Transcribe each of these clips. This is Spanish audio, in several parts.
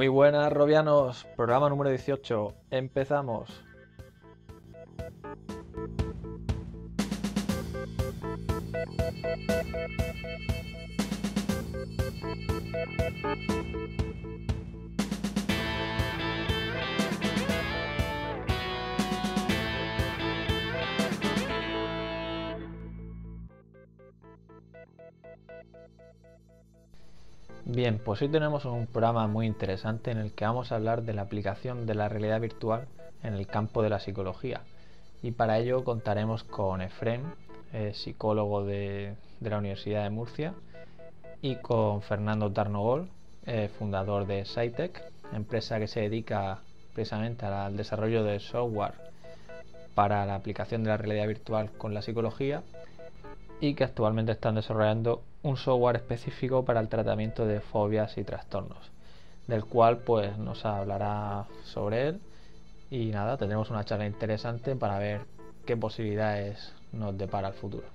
Muy buenas, Robianos. Programa número 18. Empezamos. Bien, pues hoy tenemos un programa muy interesante en el que vamos a hablar de la aplicación de la realidad virtual en el campo de la psicología. Y para ello contaremos con Efrem, eh, psicólogo de, la Universidad de Murcia, y con Fernando Tarnogol, eh, fundador de SciTech, empresa que se dedica precisamente al desarrollo de software para la aplicación de la realidad virtual con la psicología y que actualmente están desarrollando un software específico para el tratamiento de fobias y trastornos, del cual pues nos hablará sobre él y nada, tendremos una charla interesante para ver qué posibilidades nos depara el futuro.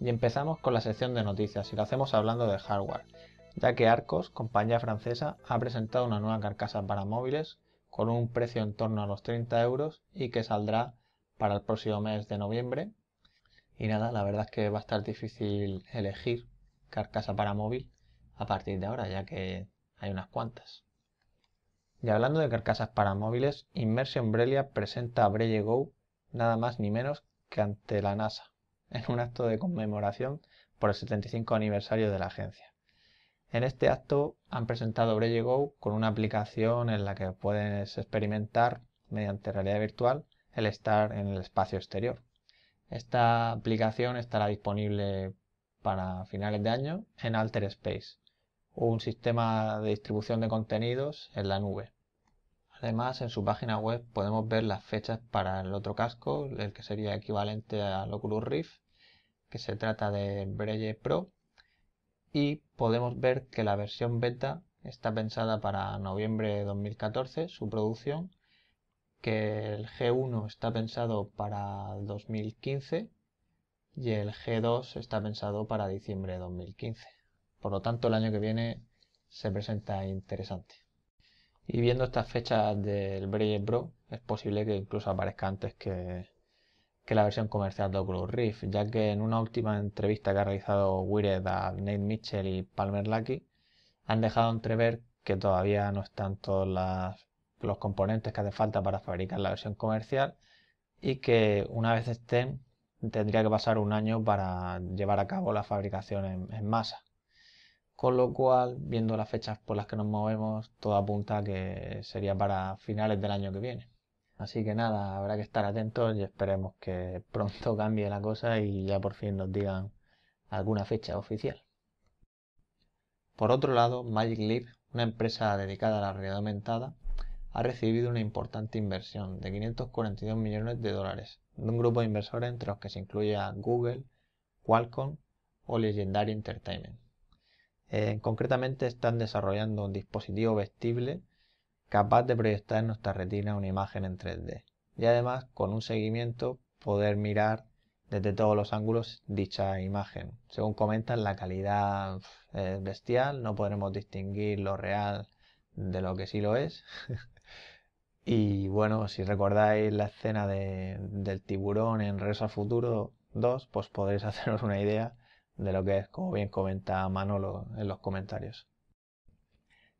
Y empezamos con la sección de noticias y lo hacemos hablando de hardware, ya que Arcos, compañía francesa, ha presentado una nueva carcasa para móviles con un precio en torno a los 30 euros y que saldrá para el próximo mes de noviembre. Y nada, la verdad es que va a estar difícil elegir carcasa para móvil a partir de ahora, ya que hay unas cuantas. Y hablando de carcasas para móviles, Immersion Brelia presenta a Go nada más ni menos ante la NASA, en un acto de conmemoración por el 75 aniversario de la agencia. En este acto han presentado llegó con una aplicación en la que puedes experimentar mediante realidad virtual el estar en el espacio exterior. Esta aplicación estará disponible para finales de año en Alter Space, un sistema de distribución de contenidos en la nube. Además, en su página web podemos ver las fechas para el otro casco, el que sería equivalente al Oculus Rift, que se trata de Brelle Pro, y podemos ver que la versión beta está pensada para noviembre de 2014, su producción, que el G1 está pensado para 2015 y el G2 está pensado para diciembre de 2015. Por lo tanto, el año que viene se presenta interesante. Y viendo estas fechas del Breyer Pro, es posible que incluso aparezca antes que, la versión comercial de Oculus Rift, ya que en una última entrevista que ha realizado Wired a Nate Mitchell y Palmer Lucky, han dejado entrever que todavía no están todos los componentes que hace falta para fabricar la versión comercial y que una vez estén tendría que pasar un año para llevar a cabo la fabricación en masa. Con lo cual, viendo las fechas por las que nos movemos, todo apunta a que sería para finales del año que viene. Así que nada, habrá que estar atentos y esperemos que pronto cambie la cosa y ya por fin nos digan alguna fecha oficial. Por otro lado, Magic Leap, una empresa dedicada a la realidad aumentada, ha recibido una importante inversión de 542 millones de dólares de un grupo de inversores entre los que se incluye a Google, Qualcomm o Legendary Entertainment. Eh, concretamente están desarrollando un dispositivo vestible capaz de proyectar en nuestra retina una imagen en 3D y además con un seguimiento poder mirar desde todos los ángulos dicha imagen. Según comentan, la calidad es bestial, no podremos distinguir lo real de lo que sí lo es. y bueno, si recordáis la escena del tiburón en Resa Futuro 2, pues podréis haceros una idea de lo que es, como bien comenta Manolo en los comentarios.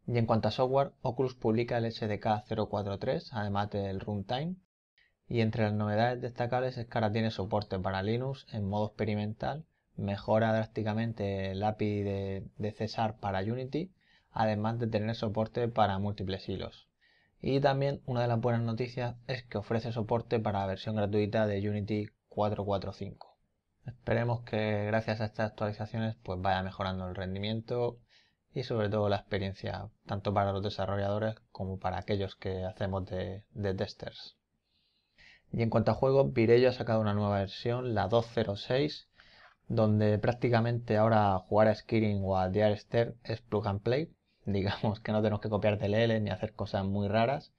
Y en cuanto a software, Oculus publica el SDK 043, además del runtime, y entre las novedades destacables es que ahora tiene soporte para Linux en modo experimental, mejora drásticamente el API de, de para Unity, además de tener soporte para múltiples hilos. Y también una de las buenas noticias es que ofrece soporte para la versión gratuita de Unity 4.4.5. Esperemos que gracias a estas actualizaciones pues vaya mejorando el rendimiento y sobre todo la experiencia, tanto para los desarrolladores como para aquellos que hacemos de, testers. Y en cuanto a juegos, Virello ha sacado una nueva versión, la 2.06, donde prácticamente ahora jugar a Skiring o a Diarester es plug and play. Digamos que no tenemos que copiar DLL ni hacer cosas muy raras.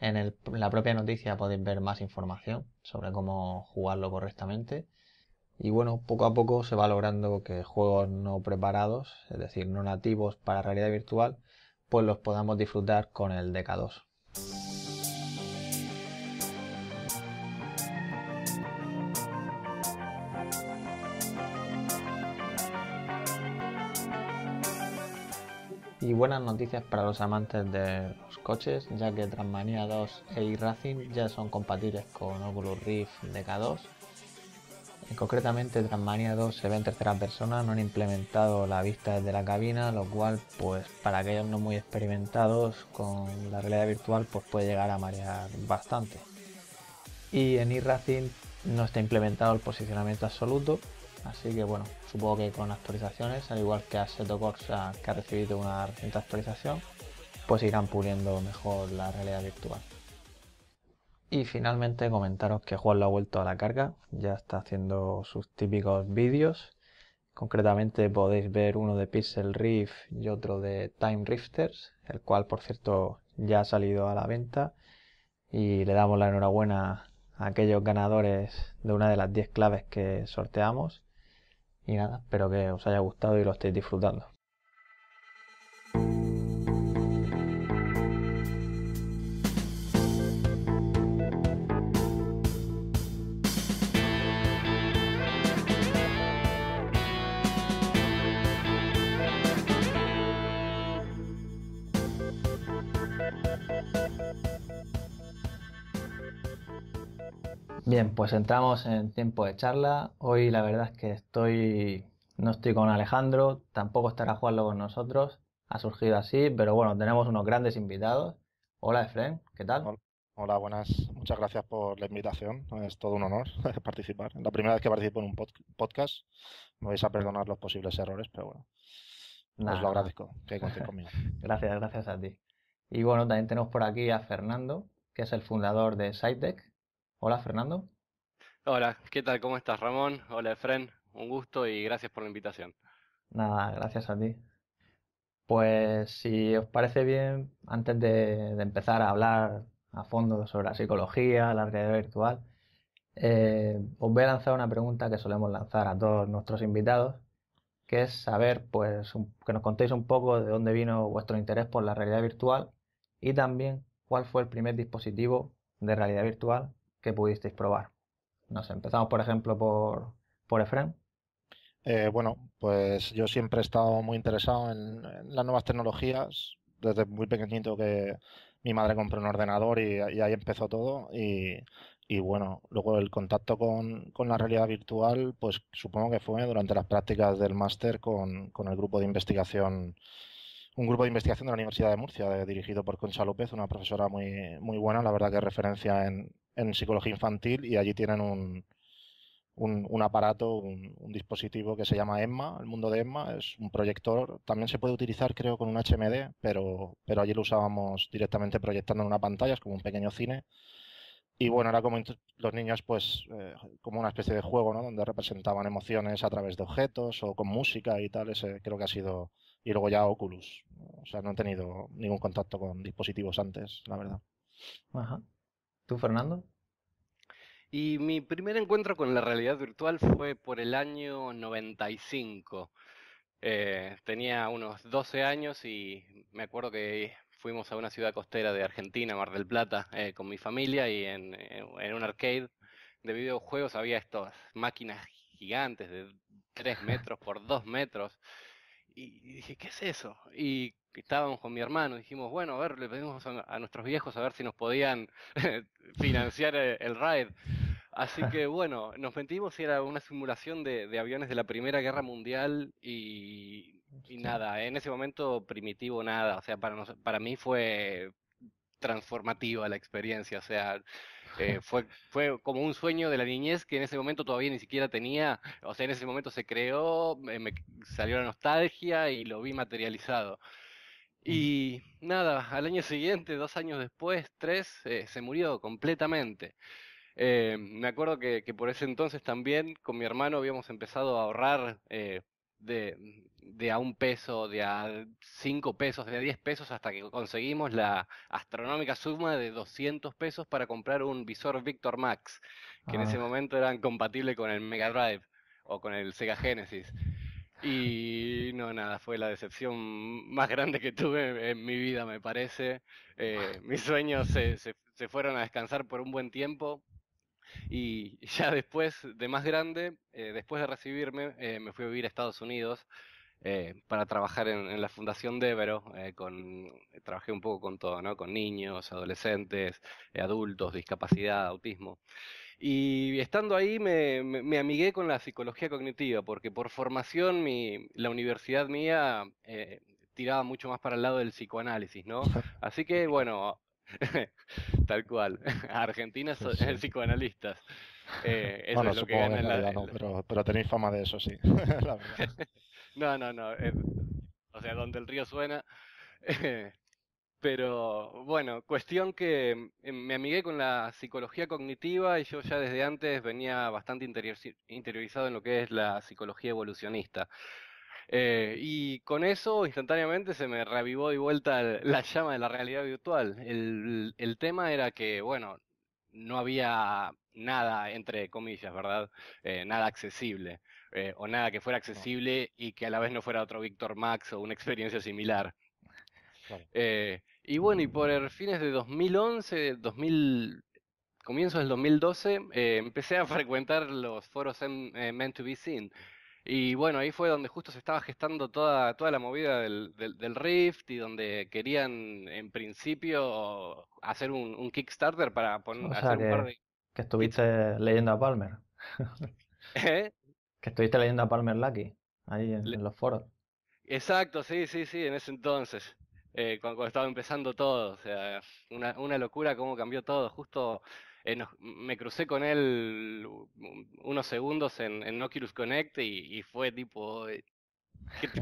En, en la propia noticia podéis ver más información sobre cómo jugarlo correctamente. Y bueno, poco a poco se va logrando que juegos no preparados, es decir, no nativos para realidad virtual, pues los podamos disfrutar con el DK2. Y buenas noticias para los amantes de los coches, ya que Transmania 2 e iRacing ya son compatibles con Oculus Rift DK2 eh, concretamente Transmania 2 se ve en tercera persona, no han implementado la vista desde la cabina, lo cual pues para aquellos no muy experimentados con la realidad virtual pues puede llegar a marear bastante. Y en iRacing no está implementado el posicionamiento absoluto, así que bueno, supongo que con actualizaciones, al igual que Assetto Corsa que ha recibido una reciente actualización, pues irán puliendo mejor la realidad virtual. Y finalmente comentaros que Juan lo ha vuelto a la carga, ya está haciendo sus típicos vídeos. Concretamente podéis ver uno de Pixel Rift y otro de Time Rifters, el cual por cierto ya ha salido a la venta. Y le damos la enhorabuena a aquellos ganadores de una de las 10 claves que sorteamos. Y nada, espero que os haya gustado y lo estéis disfrutando. Bien, pues entramos en tiempo de charla. Hoy la verdad es que estoy, no estoy con Alejandro, tampoco estará jugando con nosotros. Ha surgido así, pero bueno, tenemos unos grandes invitados. Hola Efren, ¿qué tal? Hola, buenas. Muchas gracias por la invitación. Es todo un honor participar. La primera vez que participo en un podcast, me vais a perdonar los posibles errores, pero bueno, Nada. os lo agradezco que contéis conmigo. gracias, gracias a ti. Y bueno, también tenemos por aquí a Fernando, que es el fundador de SciTech Hola, Fernando. Hola, ¿qué tal? ¿Cómo estás, Ramón? Hola, Efren. Un gusto y gracias por la invitación. Nada, gracias a ti. Pues si os parece bien, antes de, empezar a hablar a fondo sobre la psicología, la realidad virtual, eh, os voy a lanzar una pregunta que solemos lanzar a todos nuestros invitados, que es saber, pues, que nos contéis un poco de dónde vino vuestro interés por la realidad virtual y también cuál fue el primer dispositivo de realidad virtual que pudisteis probar? No sé, empezamos por ejemplo por, por Efren. Eh, bueno, pues yo siempre he estado muy interesado en, las nuevas tecnologías. Desde muy pequeñito que mi madre compró un ordenador y, ahí empezó todo. Y, y, bueno, luego el contacto con, con, la realidad virtual, pues supongo que fue durante las prácticas del máster con, con el grupo de investigación un grupo de investigación de la Universidad de Murcia, dirigido por Concha López, una profesora muy, muy buena, la verdad que referencia en, en psicología infantil y allí tienen un, aparato, un, dispositivo que se llama EMMA, el mundo de EMMA, es un proyector, también se puede utilizar creo con un HMD, pero, pero allí lo usábamos directamente proyectando en una pantalla, es como un pequeño cine. Y bueno, era como los niños, pues, eh, como una especie de juego, ¿no? Donde representaban emociones a través de objetos o con música y tal. Ese creo que ha sido. Y luego ya Oculus. O sea, no han tenido ningún contacto con dispositivos antes, la verdad. Ajá. ¿Tú, Fernando? Y mi primer encuentro con la realidad virtual fue por el año 95. Eh, tenía unos 12 años y me acuerdo que fuimos a una ciudad costera de Argentina, Mar del Plata, eh, con mi familia y en, eh, en, un arcade de videojuegos había estas máquinas gigantes de 3 metros por 2 metros. Y dije, ¿qué es eso? Y estábamos con mi hermano, dijimos, bueno, a ver, le pedimos a, nuestros viejos a ver si nos podían financiar eh, el, raid. Así que bueno, nos metimos y era una simulación de, aviones de la Primera Guerra Mundial y, nada, en ese momento primitivo nada, o sea, para, para mí fue transformativa la experiencia, o sea, eh, fue, fue como un sueño de la niñez que en ese momento todavía ni siquiera tenía, o sea, en ese momento se creó, eh, me salió la nostalgia y lo vi materializado. Y nada, al año siguiente, dos años después, tres, eh, se murió completamente. Eh, me acuerdo que, por ese entonces también con mi hermano habíamos empezado a ahorrar eh, de, de, a un peso, de a cinco pesos, de a diez pesos, hasta que conseguimos la astronómica suma de 200 pesos para comprar un visor Victor Max, que en ese ah. momento eran compatible con el Mega Drive o con el Sega Genesis. Y no, nada, fue la decepción más grande que tuve en mi vida, me parece. Eh, mis sueños se, se, fueron a descansar por un buen tiempo, y ya después de más grande, eh, después de recibirme, eh, me fui a vivir a Estados Unidos eh, para trabajar en, en la Fundación Eh, con, eh, trabajé un poco con todo, ¿no? Con niños, adolescentes, adultos, discapacidad, autismo. Y estando ahí me, amigué con la psicología cognitiva, porque por formación mi, la universidad mía eh, tiraba mucho más para el lado del psicoanálisis, ¿no? Así que bueno, tal cual, Argentina psicoanalistas. Eh, bueno, es lo que no, Pero, pero, tenéis fama de eso, sí. no, no, no. o sea, donde el río suena. Pero bueno, cuestión que em, em, me amigué con la psicología cognitiva y yo ya desde antes venía bastante interiorizado en lo que es la psicología evolucionista. Eh, y con eso instantáneamente se me reavivó de vuelta la llama de la realidad virtual. El, tema era que, bueno, no había nada, entre comillas, ¿verdad? Eh, nada accesible. Eh, o nada que fuera accesible y que a la vez no fuera otro Víctor Max o una experiencia similar. Claro. Y bueno, y por fines de 2011, 2000, comienzos del 2012, eh, empecé a frecuentar los foros en, eh, to Be Seen. Y bueno, ahí fue donde justo se estaba gestando toda, toda la movida del, Rift y donde querían, en principio, hacer un, Kickstarter para poner. hacer que, un par de... que estuviste leyendo a Palmer. ¿Eh? Que estuviste leyendo a Palmer Lucky, ahí en los foros. Exacto, sí, sí, sí, en ese entonces. Eh, cuando, estaba empezando todo. O sea, una, una locura cómo cambió todo. Justo eh, me crucé con él unos segundos en, en Oculus Connect y, fue tipo, eh,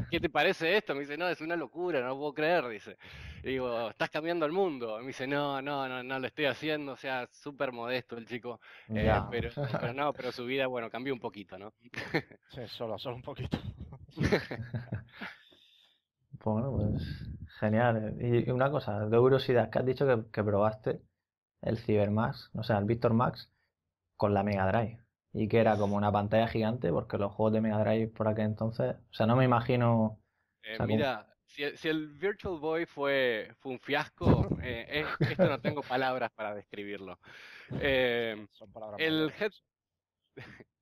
¿Qué te, parece esto? Me dice, no, es una locura, no lo puedo creer, dice. digo, estás cambiando el mundo. Me dice, no, no, no, lo estoy haciendo, o sea, súper modesto el chico. pero, pero, no, pero su vida, bueno, cambió un poquito, ¿no? Sí, solo, solo un poquito. Bueno, pues genial. Y una cosa, de curiosidad, que has dicho que, probaste el Cybermax, o sea, el Victor Max, con la Mega Drive. Y que era como una pantalla gigante, porque los juegos de Mega Drive por aquel entonces, o sea, no me imagino... Eh, mira, si, el Virtual Boy fue, fue un fiasco, eh, eh, esto no tengo palabras para describirlo. Son palabras el,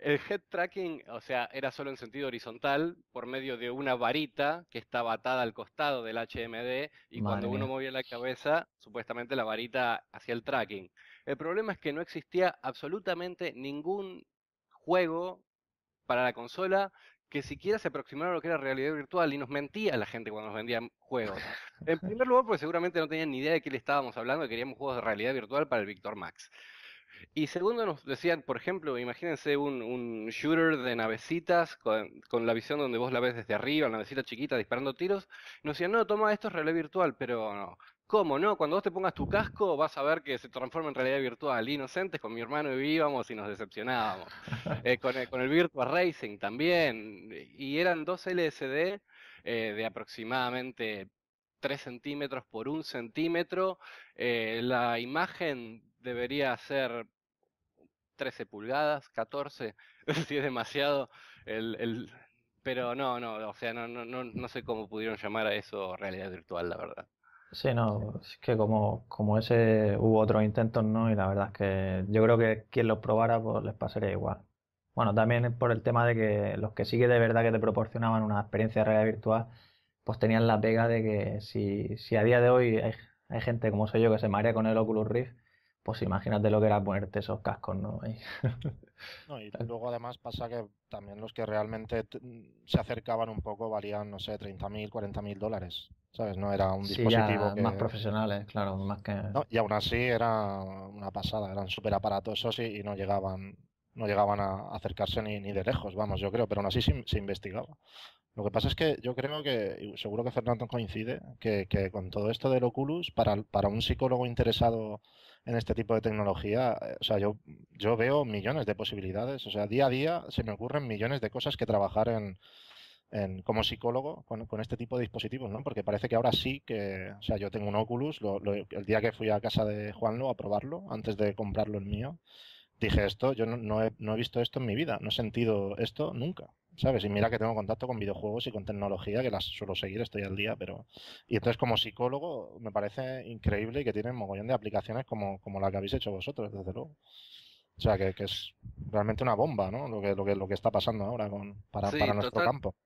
El head tracking, o sea, era solo en sentido horizontal por medio de una varita que estaba atada al costado del HMD y cuando uno movía la cabeza, supuestamente la varita hacía el tracking. El problema es que no existía absolutamente ningún juego para la consola que siquiera se aproximara a lo que era realidad virtual y nos mentía la gente cuando nos vendían juegos. En primer lugar, porque seguramente no tenían ni idea de qué le estábamos hablando, que queríamos juegos de realidad virtual para el Victor Max. Y segundo nos decían, por ejemplo, imagínense un, shooter de navecitas con, la visión donde vos la ves desde arriba, la navecita chiquita disparando tiros. Nos decían, no, toma esto es realidad virtual, pero ¿Cómo no? Cuando vos te pongas tu casco vas a ver que se transforma en realidad virtual. Inocentes con mi hermano vivíamos y nos decepcionábamos. Eh, con, el, con Racing también. Y eran dos LSD eh, de aproximadamente 3 centímetros por 1 centímetro. Eh, la imagen debería ser 13 pulgadas, 14, si es demasiado. El, el, pero no, no, o sea, no, no, no, sé cómo pudieron llamar a eso realidad virtual, la verdad. Sí, no, es que como, como ese hubo otros intentos, ¿no? Y la verdad es que yo creo que quien los probara pues les pasaría igual. Bueno, también por el tema de que los que sí que de verdad que te proporcionaban una experiencia de realidad virtual, pues tenían la pega de que si, si a día de hoy hay, hay gente como soy yo que se marea con el Oculus Rift, pues imagínate lo que era ponerte esos cascos, ¿no? Y... luego además pasa que también los que realmente mm, se acercaban un poco valían, no sé, 30.000, 40.000 dólares, ¿sabes? No era un dispositivo más profesionales, claro, más que... y aún así era una pasada, eran súper aparatosos y, no llegaban no llegaban a acercarse ni, de lejos, vamos, yo creo, pero aún así se, investigaba. Lo que pasa es que yo creo que, seguro que Fernando coincide, que, con todo esto del Oculus, para, para un psicólogo interesado en este tipo de tecnología, eh, o sea, yo, yo veo millones de posibilidades, o sea, día a día se me ocurren millones de cosas que trabajar en, en, como psicólogo con, este tipo de dispositivos, ¿no? Porque parece que ahora sí que, o sea, yo tengo un Oculus, el día que fui a casa de Juanlo a probarlo, antes de comprarlo el mío, dije esto, yo no, he, no, he, visto esto en mi vida, no he sentido esto nunca, ¿sabes? Y mira que tengo contacto con videojuegos y con tecnología, que las suelo seguir, estoy al día, pero... Y entonces como psicólogo me parece increíble que tienen mogollón de aplicaciones como, como la que habéis hecho vosotros, desde luego. O sea, que, que es realmente una bomba, ¿no? Lo que, lo que, lo que está pasando ahora con, para, nuestro campo.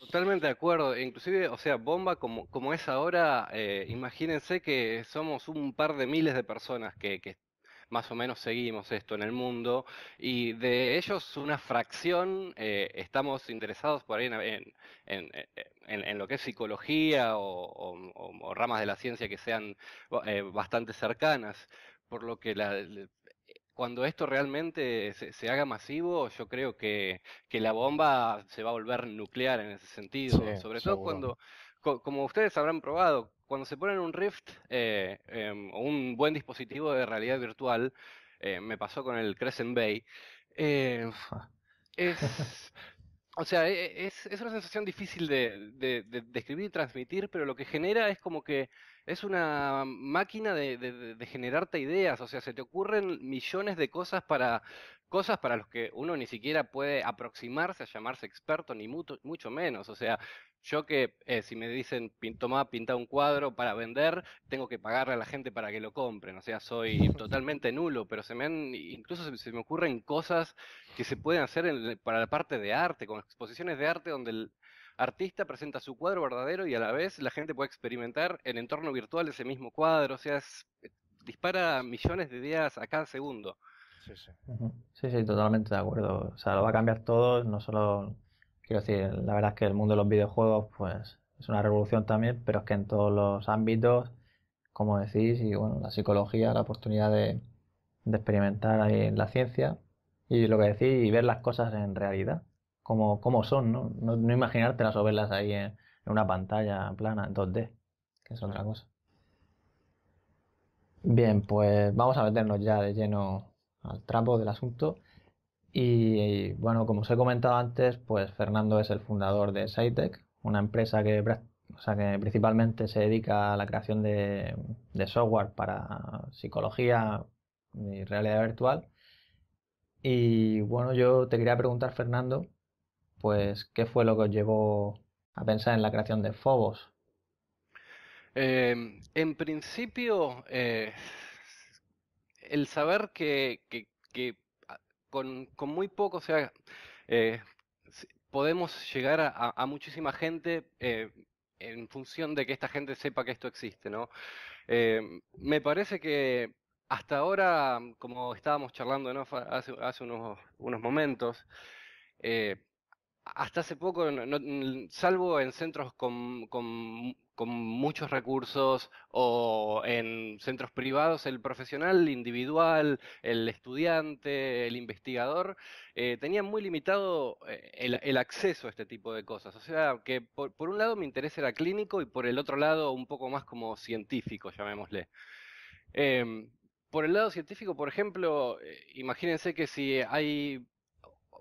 Totalmente de acuerdo. E inclusive, o sea, bomba como, como es ahora, eh, imagínense que somos un par de miles de personas que, que más o menos seguimos esto en el mundo y de ellos una fracción eh, estamos interesados por ahí en, lo que es psicología o, ramas de la ciencia que sean eh, bastante cercanas, por lo que cuando esto realmente se, haga masivo, yo creo que, que, la bomba se va a volver nuclear en ese sentido, sobre todo cuando, como ustedes habrán probado, cuando se ponen un Rift eh, em, o un buen dispositivo de realidad virtual, eh, me pasó con el Crescent Bay, eh, es... O sea, e, e, es, una sensación difícil de, describir y transmitir, pero lo que genera es como que es una máquina de, generarte ideas, o sea, se te ocurren millones de cosas para, cosas para las que uno ni siquiera puede aproximarse a llamarse experto, ni mucho, menos. O sea, yo que eh, si me dicen, toma, pinta un cuadro para vender, tengo que pagarle a la gente para que lo compren. O sea, soy totalmente nulo, pero se me incluso se, me ocurren cosas que se pueden hacer para la parte de arte, con exposiciones de arte donde el artista presenta su cuadro verdadero y a la vez la gente puede experimentar el entorno virtual de ese mismo cuadro. O sea, eh, dispara millones de ideas a cada segundo. Sí, sí. totalmente de acuerdo. O sea, lo va a cambiar todo, no solo. Quiero decir, la verdad es que el mundo de los videojuegos, pues, es una revolución también, pero es que en todos los ámbitos, como decís, y bueno, la psicología, la oportunidad de, experimentar ahí en la ciencia, y lo que decís, y ver las cosas en realidad, como, como son, ¿no? ¿no? No imaginártelas o verlas ahí en, una pantalla plana, en 2D, que es otra cosa. Bien, pues vamos a meternos ya de lleno al trapo del asunto. Y, bueno, como os he comentado antes, pues Fernando es el fundador de SciTech, una empresa que, o sea, que principalmente se dedica a la creación de, de software para psicología y realidad virtual. Y bueno, yo te quería preguntar, Fernando, pues, ¿qué fue lo que os llevó a pensar en la creación de Fobos? Eh, en principio, eh, el saber que, ah, con, muy poco, eh, podemos llegar a, muchísima gente eh, en función de que esta gente sepa que esto existe, ¿no? Eh, me parece que hasta ahora, como estábamos charlando hace, unos, momentos, hasta hace poco, salvo en centros con con muchos recursos o en centros privados, el profesional individual, el estudiante, el investigador, eh, tenían muy limitado eh, el, acceso a este tipo de cosas. O sea, que por, un lado mi interés era clínico y por el otro lado un poco más como científico, llamémosle. Em, por el lado científico, por ejemplo, eh, imagínense que si hay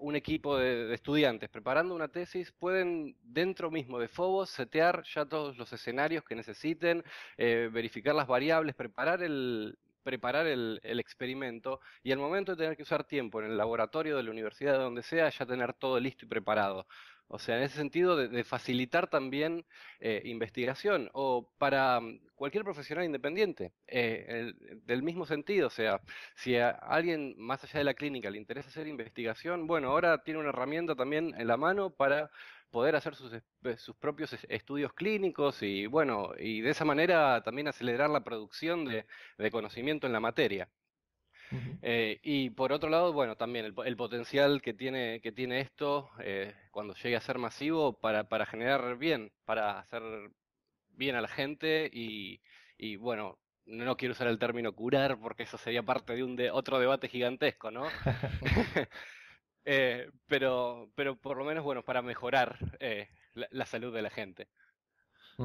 un equipo de, estudiantes preparando una tesis pueden dentro mismo de Fobos setear ya todos los escenarios que necesiten, eh, verificar las variables, preparar el, el, experimento y al momento de tener que usar tiempo en el laboratorio de la universidad, de donde sea, ya tener todo listo y preparado. O sea, en ese sentido de, facilitar también eh, investigación o para mm, cualquier profesional independiente, eh, del mismo sentido. O sea, si a alguien más allá de la clínica le interesa hacer investigación, bueno, ahora tiene una herramienta también en la mano para poder hacer sus, eh, propios estudios clínicos y bueno, y de esa manera también acelerar la producción de conocimiento en la materia eh, y por otro lado, bueno, también el, potencial que tiene, que tiene esto eh, cuando llegue a ser masivo para, para, generar bien, para hacer bien a la gente y, y, bueno, no quiero usar el término curar porque eso sería parte de un otro debate gigantesco, ¿no? eh, pero, pero por lo menos, bueno, para mejorar eh, la, salud de la gente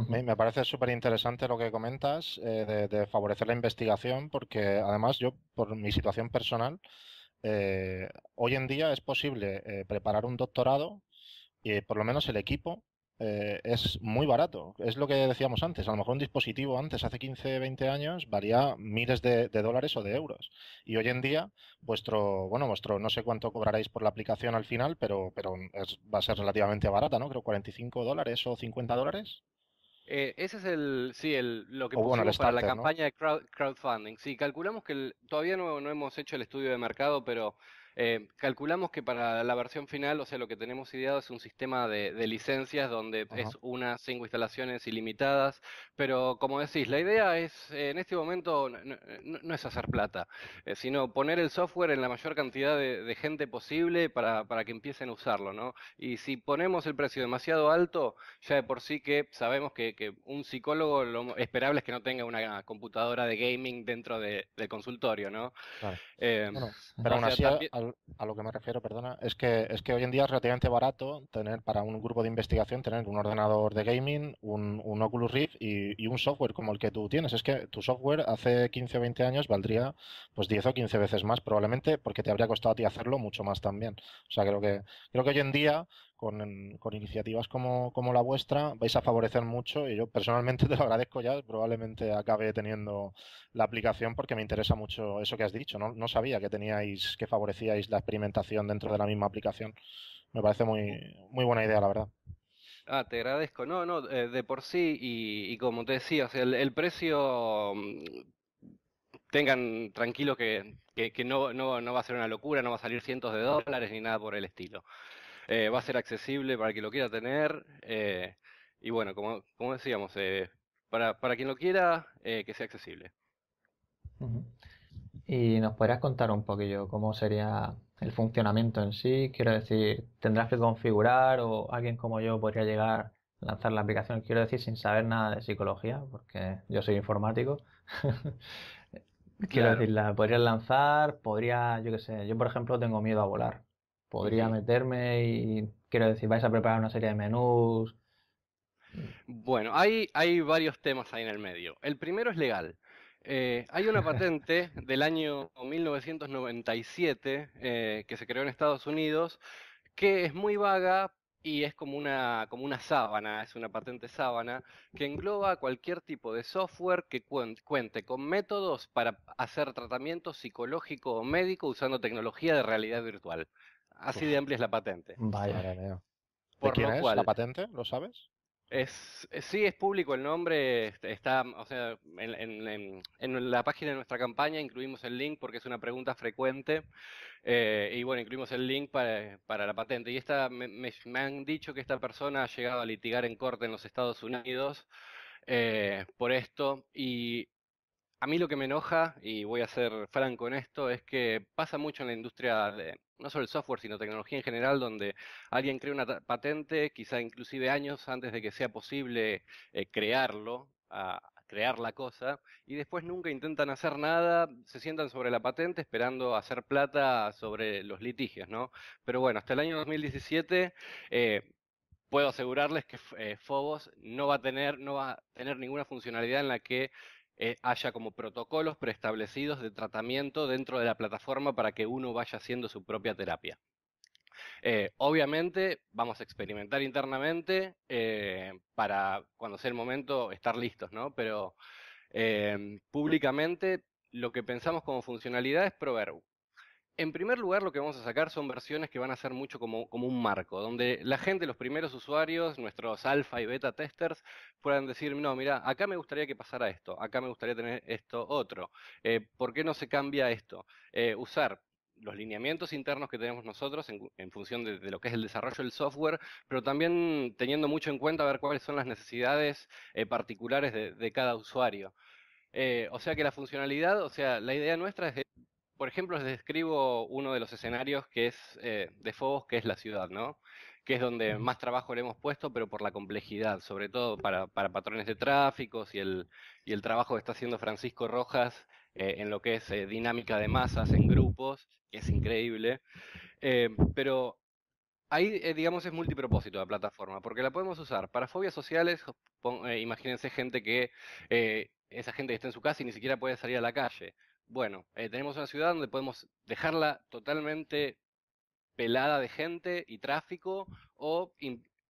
me, parece súper interesante lo que comentas eh, de, favorecer la investigación, porque además yo, por mi situación personal, eh, hoy en día es posible eh, preparar un doctorado y por lo menos el equipo es muy barato. Es lo que decíamos antes. A lo mejor un dispositivo antes, hace 15, 20 años, valía miles de, dólares o de euros. Y hoy en día, vuestro, bueno, vuestro, no sé cuánto cobraréis por la aplicación al final, pero, pero va a ser relativamente barata, ¿no? Creo 45 dólares o 50 dólares. Eh, ese es el, sí, el, lo que pusimos para la campaña de crowdfunding. Sí, calculamos que todavía no, no hemos hecho el estudio de mercado, pero eh, calculamos que para la versión final, o sea, lo que tenemos ideado es un sistema de, licencias donde es unas cinco instalaciones ilimitadas, pero como decís, la idea es, eh, en este momento, no, es hacer plata, eh, sino poner el software en la mayor cantidad de, gente posible para, que empiecen a usarlo, ¿no? Y si ponemos el precio demasiado alto, ya de por sí que sabemos que, un psicólogo lo esperable es que no tenga una computadora de gaming dentro del consultorio, ¿no? pero a lo que me refiero, perdona, es que, es que hoy en día es relativamente barato tener para un grupo de investigación tener un ordenador de gaming, un, un Oculus Rift y, un software como el que tú tienes. Es que tu software hace 15 o 20 años valdría pues 10 o 15 veces más probablemente porque te habría costado a ti hacerlo mucho más también. O sea, creo que, creo que hoy en día con, iniciativas como, la vuestra vais a favorecer mucho y yo personalmente te lo agradezco ya, probablemente acabe teniendo la aplicación porque me interesa mucho eso que has dicho, no, sabía que teníais, que favorecíais la experimentación dentro de la misma aplicación, me parece muy, muy buena idea la verdad. Ah, te agradezco. No, no, eh, de por sí, y, como te decía el, precio mm, tengan tranquilo que, no, no, va a ser una locura, no va a salir cientos de dólares ni nada por el estilo. Eh, va a ser accesible para quien lo quiera tener. Eh, y bueno, como, decíamos, eh, para, para, quien lo quiera, que sea accesible. Y nos podrías contar un poquillo cómo sería el funcionamiento en sí. Quiero decir, ¿tendrás que configurar o alguien como yo podría llegar a lanzar la aplicación? Quiero decir, sin saber nada de psicología, porque yo soy informático. Quiero decir, la podrías lanzar, podría, yo qué sé, yo por ejemplo tengo miedo a volar podría meterme y quiero decir, vais a preparar una serie de menús. Bueno, hay, hay varios temas ahí en el medio. El primero es legal. Eh, hay una patente del año 1997 eh, que se creó en Estados Unidos que es muy vaga y es como una, como una sábana, es una patente sábana que engloba cualquier tipo de software que cuente con métodos para hacer tratamiento psicológico o médico usando tecnología de realidad virtual. Así de amplia es la patente. Vaya, vaya. Por ¿De quién es la patente? ¿Lo sabes? Es, eh, sí, es público el nombre, este, está, o sea, en, la página de nuestra campaña incluimos el link porque es una pregunta frecuente eh, y bueno, incluimos el link para, la patente. Y esta, me, me, han dicho que esta persona ha llegado a litigar en corte en los Estados Unidos eh, por esto y a mí lo que me enoja, y voy a ser franco en esto, es que pasa mucho en la industria de, no solo el software, sino tecnología en general, donde alguien crea una patente, quizá inclusive años antes de que sea posible eh, crearlo, crear la cosa, y después nunca intentan hacer nada, se sientan sobre la patente esperando hacer plata sobre los litigios, ¿no? Pero bueno, hasta el año 2017... Eh, puedo asegurarles que Fobos eh, no va a tener no va a tener ninguna funcionalidad en la que eh, haya como protocolos preestablecidos de tratamiento dentro de la plataforma para que uno vaya haciendo su propia terapia. Eh, obviamente vamos a experimentar internamente eh, para cuando sea el momento estar listos, ¿no? Pero públicamente lo que pensamos como funcionalidad es proveer en primer lugar, lo que vamos a sacar son versiones que van a ser mucho como, un marco, donde la gente, los primeros usuarios, nuestros alfa y beta testers, puedan decir, no, mira, acá me gustaría que pasara esto, acá me gustaría tener esto otro, eh, ¿por qué no se cambia esto? Eh, usar los lineamientos internos que tenemos nosotros en, función de, lo que es el desarrollo del software, pero también teniendo mucho en cuenta ver cuáles son las necesidades eh, particulares de, cada usuario. o sea que la funcionalidad, o sea, la idea nuestra es por ejemplo, les describo uno de los escenarios que es eh, de Fobos, que es la ciudad, ¿no? Que es donde más trabajo le hemos puesto, pero por la complejidad, sobre todo para, patrones de tráfico y el, trabajo que está haciendo Francisco Rojas eh, en lo que es eh, dinámica de masas en grupos, que es increíble. pero Ahí, digamos, es multipropósito la plataforma, porque la podemos usar para fobias sociales. imagínense gente que, esa gente que está en su casa y ni siquiera puede salir a la calle bueno, eh, tenemos una ciudad donde podemos dejarla totalmente pelada de gente y tráfico, o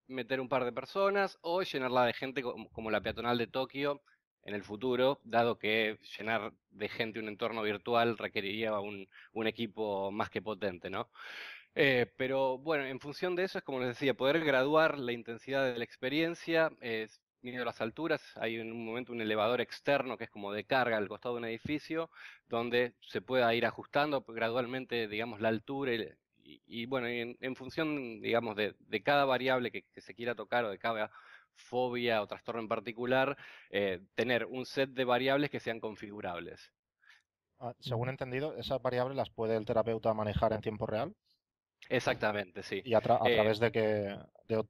meter un par de personas, o llenarla de gente como, la peatonal de Tokio en el futuro, dado que llenar de gente un entorno virtual requeriría un, equipo más que potente, ¿no? Eh, pero bueno, en función de eso es como les decía, poder graduar la intensidad de la experiencia, es, miedo las alturas. Hay en un momento un elevador externo que es como de carga al costado de un edificio, donde se pueda ir ajustando gradualmente, digamos, la altura y, bueno, en, función, digamos, de, cada variable que, se quiera tocar o de cada fobia o trastorno en particular, eh, tener un set de variables que sean configurables. Ah, según entendido, esas variables las puede el terapeuta manejar en tiempo real. Exactamente, sí. ¿Y a, eh, través de qué, de,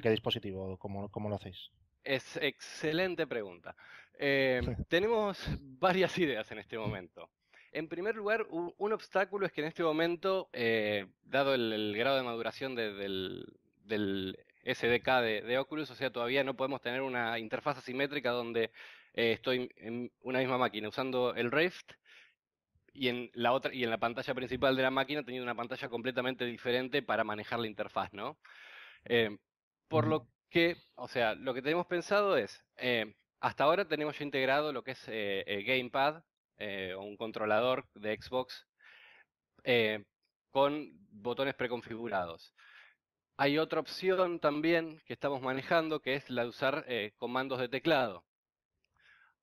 qué dispositivo? ¿Cómo lo hacéis? Es excelente pregunta. Em, tenemos varias ideas en este momento. En primer lugar, un obstáculo es que en este momento, eh, dado el, grado de maduración del, SDK de, Oculus, o sea, todavía no podemos tener una interfaz asimétrica donde eh, estoy en una misma máquina usando el Rift y en la otra y en la pantalla principal de la máquina teniendo una pantalla completamente diferente para manejar la interfaz, ¿no? Em, por lo que, o sea, lo que tenemos pensado es, eh, hasta ahora tenemos ya integrado lo que es eh, eh, Gamepad o un controlador de Xbox con botones preconfigurados. Hay otra opción también que estamos manejando que es la de usar comandos de teclado.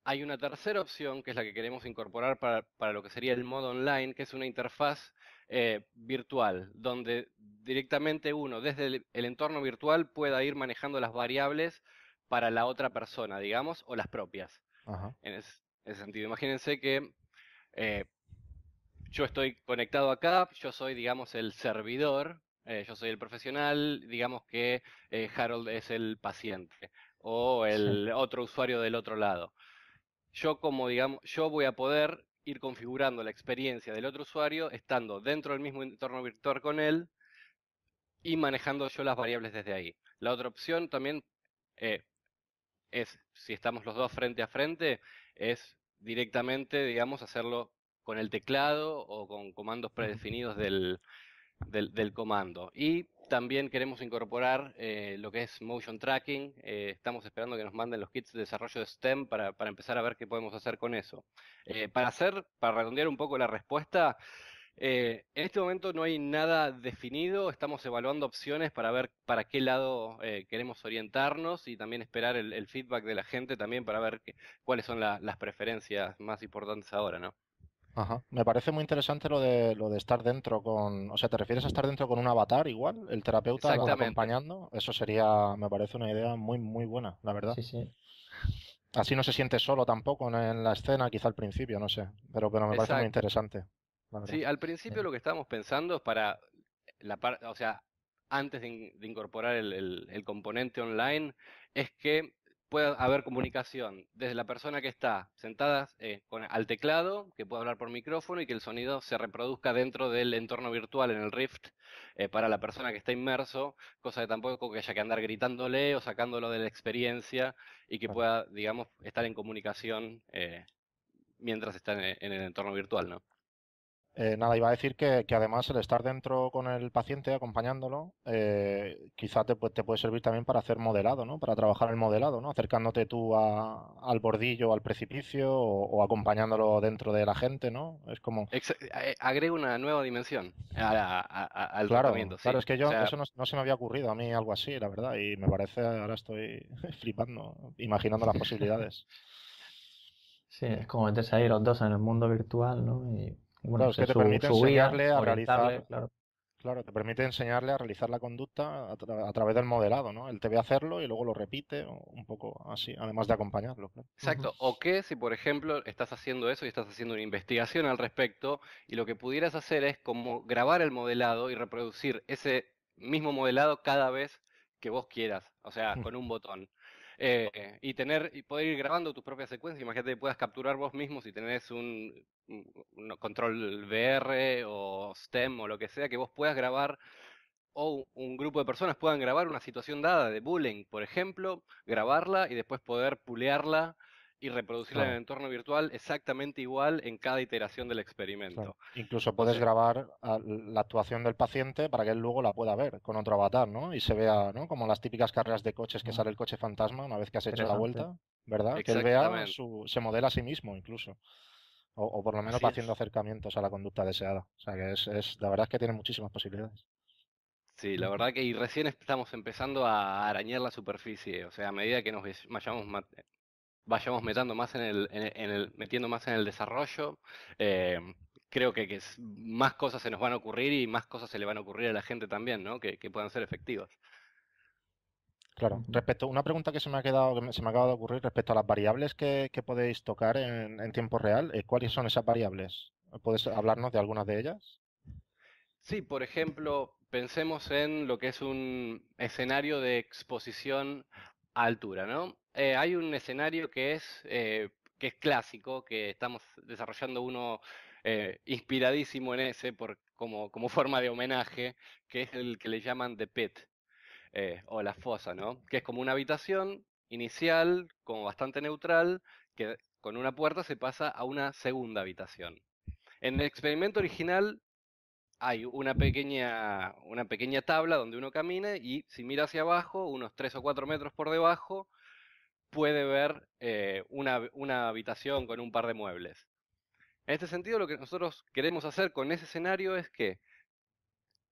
Hay una tercera opción, que es la que queremos incorporar para, para lo que sería el modo online, que es una interfaz eh, virtual, donde directamente uno desde el, entorno virtual pueda ir manejando las variables para la otra persona, digamos, o las propias. En, ese, sentido, imagínense que eh, yo estoy conectado acá, yo soy, digamos, el servidor, eh, yo soy el profesional, digamos que Harold es el paciente o el otro usuario del otro lado yo como digamos, yo voy a poder ir configurando la experiencia del otro usuario estando dentro del mismo entorno virtual con él y manejando yo las variables desde ahí. La otra opción también eh, es, si estamos los dos frente a frente, es directamente, digamos, hacerlo con el teclado o con comandos predefinidos del, del comando. Y también queremos incorporar eh, lo que es motion tracking. Eh, estamos esperando que nos manden los kits de desarrollo de STEM para, para empezar a ver qué podemos hacer con eso. Eh, para hacer, para redondear un poco la respuesta, en este momento no hay nada definido. Estamos evaluando opciones para ver para qué lado queremos orientarnos y también esperar el, feedback de la gente también para ver cuáles son las preferencias más importantes ahora, ¿no? Ajá. Me parece muy interesante lo de, lo de estar dentro con. O sea, ¿te refieres a estar dentro con un avatar igual? ¿El terapeuta acompañando? Eso sería, me parece una idea muy, muy buena, la verdad. Sí, sí. Así no se siente solo tampoco en la escena, quizá al principio, no sé. Pero, pero me parece muy interesante. Sí, al principio lo que estábamos pensando es para la parte. O sea, antes de, incorporar el componente online, es que pueda haber comunicación desde la persona que está sentada eh, al teclado, que pueda hablar por micrófono y que el sonido se reproduzca dentro del entorno virtual en el Rift eh, para la persona que está inmerso, cosa que tampoco que haya que andar gritándole o sacándolo de la experiencia y que pueda, digamos, estar en comunicación eh, mientras está en, el entorno virtual, ¿no? Eh, nada, iba a decir que, además el estar dentro con el paciente, acompañándolo, eh, quizá te, puede servir también para hacer modelado, ¿no? Para trabajar el modelado, ¿no? Acercándote tú al bordillo, al precipicio o, acompañándolo dentro de la gente, ¿no? Es como... Eh, agrega una nueva dimensión al claro, ¿sí? Claro, es que yo eso no, se me había ocurrido a mí algo así, la verdad, y me parece, ahora estoy flipando, imaginando las posibilidades. Sí, es como meterse ahí los dos en el mundo virtual, ¿no? claro, que te permite enseñarle a realizar. la conducta a, través del modelado, ¿no? Él te ve hacerlo y luego lo repite, un poco así, además de acompañarlo. Exacto. O qué si, por ejemplo, estás haciendo eso y estás haciendo una investigación al respecto, y lo que pudieras hacer es como grabar el modelado y reproducir ese mismo modelado cada vez que vos quieras, o sea, mm. con un botón. Eh, y tener y poder ir grabando tus propias secuencias, imagínate que puedas capturar vos mismo si tenés un, un control VR o STEM o lo que sea, que vos puedas grabar o un grupo de personas puedan grabar una situación dada de bullying, por ejemplo, grabarla y después poder pulearla y reproducirla en el entorno virtual exactamente igual en cada iteración del experimento. Incluso puedes grabar ah, la actuación del paciente para que él luego la pueda ver con otro avatar, ¿no? Y se vea, ¿no? Como las típicas carreras de coches que sale el coche fantasma una vez que has hecho la vuelta, ¿verdad? Que él vea, se modela a sí mismo incluso. O, por lo menos va haciendo acercamientos a la conducta deseada. O sea que es, es, la verdad es que tiene muchísimas posibilidades. Sí, la verdad que y recién estamos empezando a arañar la superficie, o sea, a medida que nos vayamos vayamos metiendo más en el, metiendo más en el desarrollo. Eh, creo que, que, más cosas se nos van a ocurrir y más cosas se le van a ocurrir a la gente también, ¿no? Que, puedan ser efectivas. Claro, respecto una pregunta que se me ha quedado, que se me acaba de ocurrir respecto a las variables que, podéis tocar en, en, tiempo real, eh, ¿cuáles son esas variables? ¿Puedes hablarnos de algunas de ellas? Sí, por ejemplo, pensemos en lo que es un escenario de exposición altura, ¿no? Eh, hay un escenario que es, eh, que es clásico, que estamos desarrollando uno eh, inspiradísimo en ese por, como, como, forma de homenaje, que es el que le llaman The Pit, o la fosa, ¿no? Que es como una habitación inicial, como bastante neutral, que con una puerta se pasa a una segunda habitación. En el experimento original hay una pequeña, tabla donde uno camine y si mira hacia abajo, unos 3 o 4 metros por debajo, puede ver eh, una, habitación con un par de muebles. En este sentido, lo que nosotros queremos hacer con ese escenario es que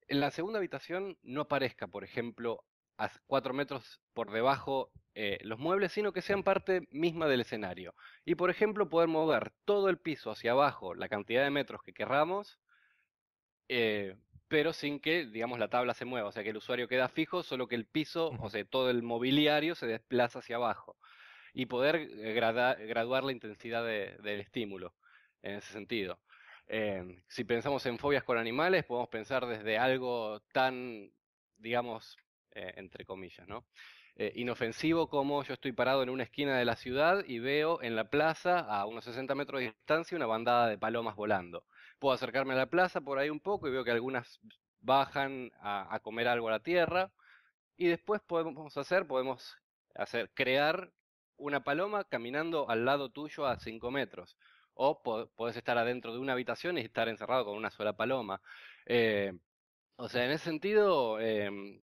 en la segunda habitación no aparezca, por ejemplo, a 4 metros por debajo eh, los muebles, sino que sean parte misma del escenario. Y, por ejemplo, poder mover todo el piso hacia abajo, la cantidad de metros que querramos, eh, pero sin que, digamos, la tabla se mueva. O sea, que el usuario queda fijo, solo que el piso, o sea, todo el mobiliario se desplaza hacia abajo. Y poder eh, graduar la intensidad del estímulo, en ese sentido. Em, si pensamos en fobias con animales, podemos pensar desde algo tan, digamos, eh, entre comillas, ¿no? Eh, inofensivo como yo estoy parado en una esquina de la ciudad y veo en la plaza, a unos 60 metros de distancia, una bandada de palomas volando. Puedo acercarme a la plaza por ahí un poco y veo que algunas bajan a, comer algo a la tierra. Y después podemos hacer, podemos hacer, crear una paloma caminando al lado tuyo a 5 metros. O puedes podés estar adentro de una habitación y estar encerrado con una sola paloma. Eh, o sea, en ese sentido, em,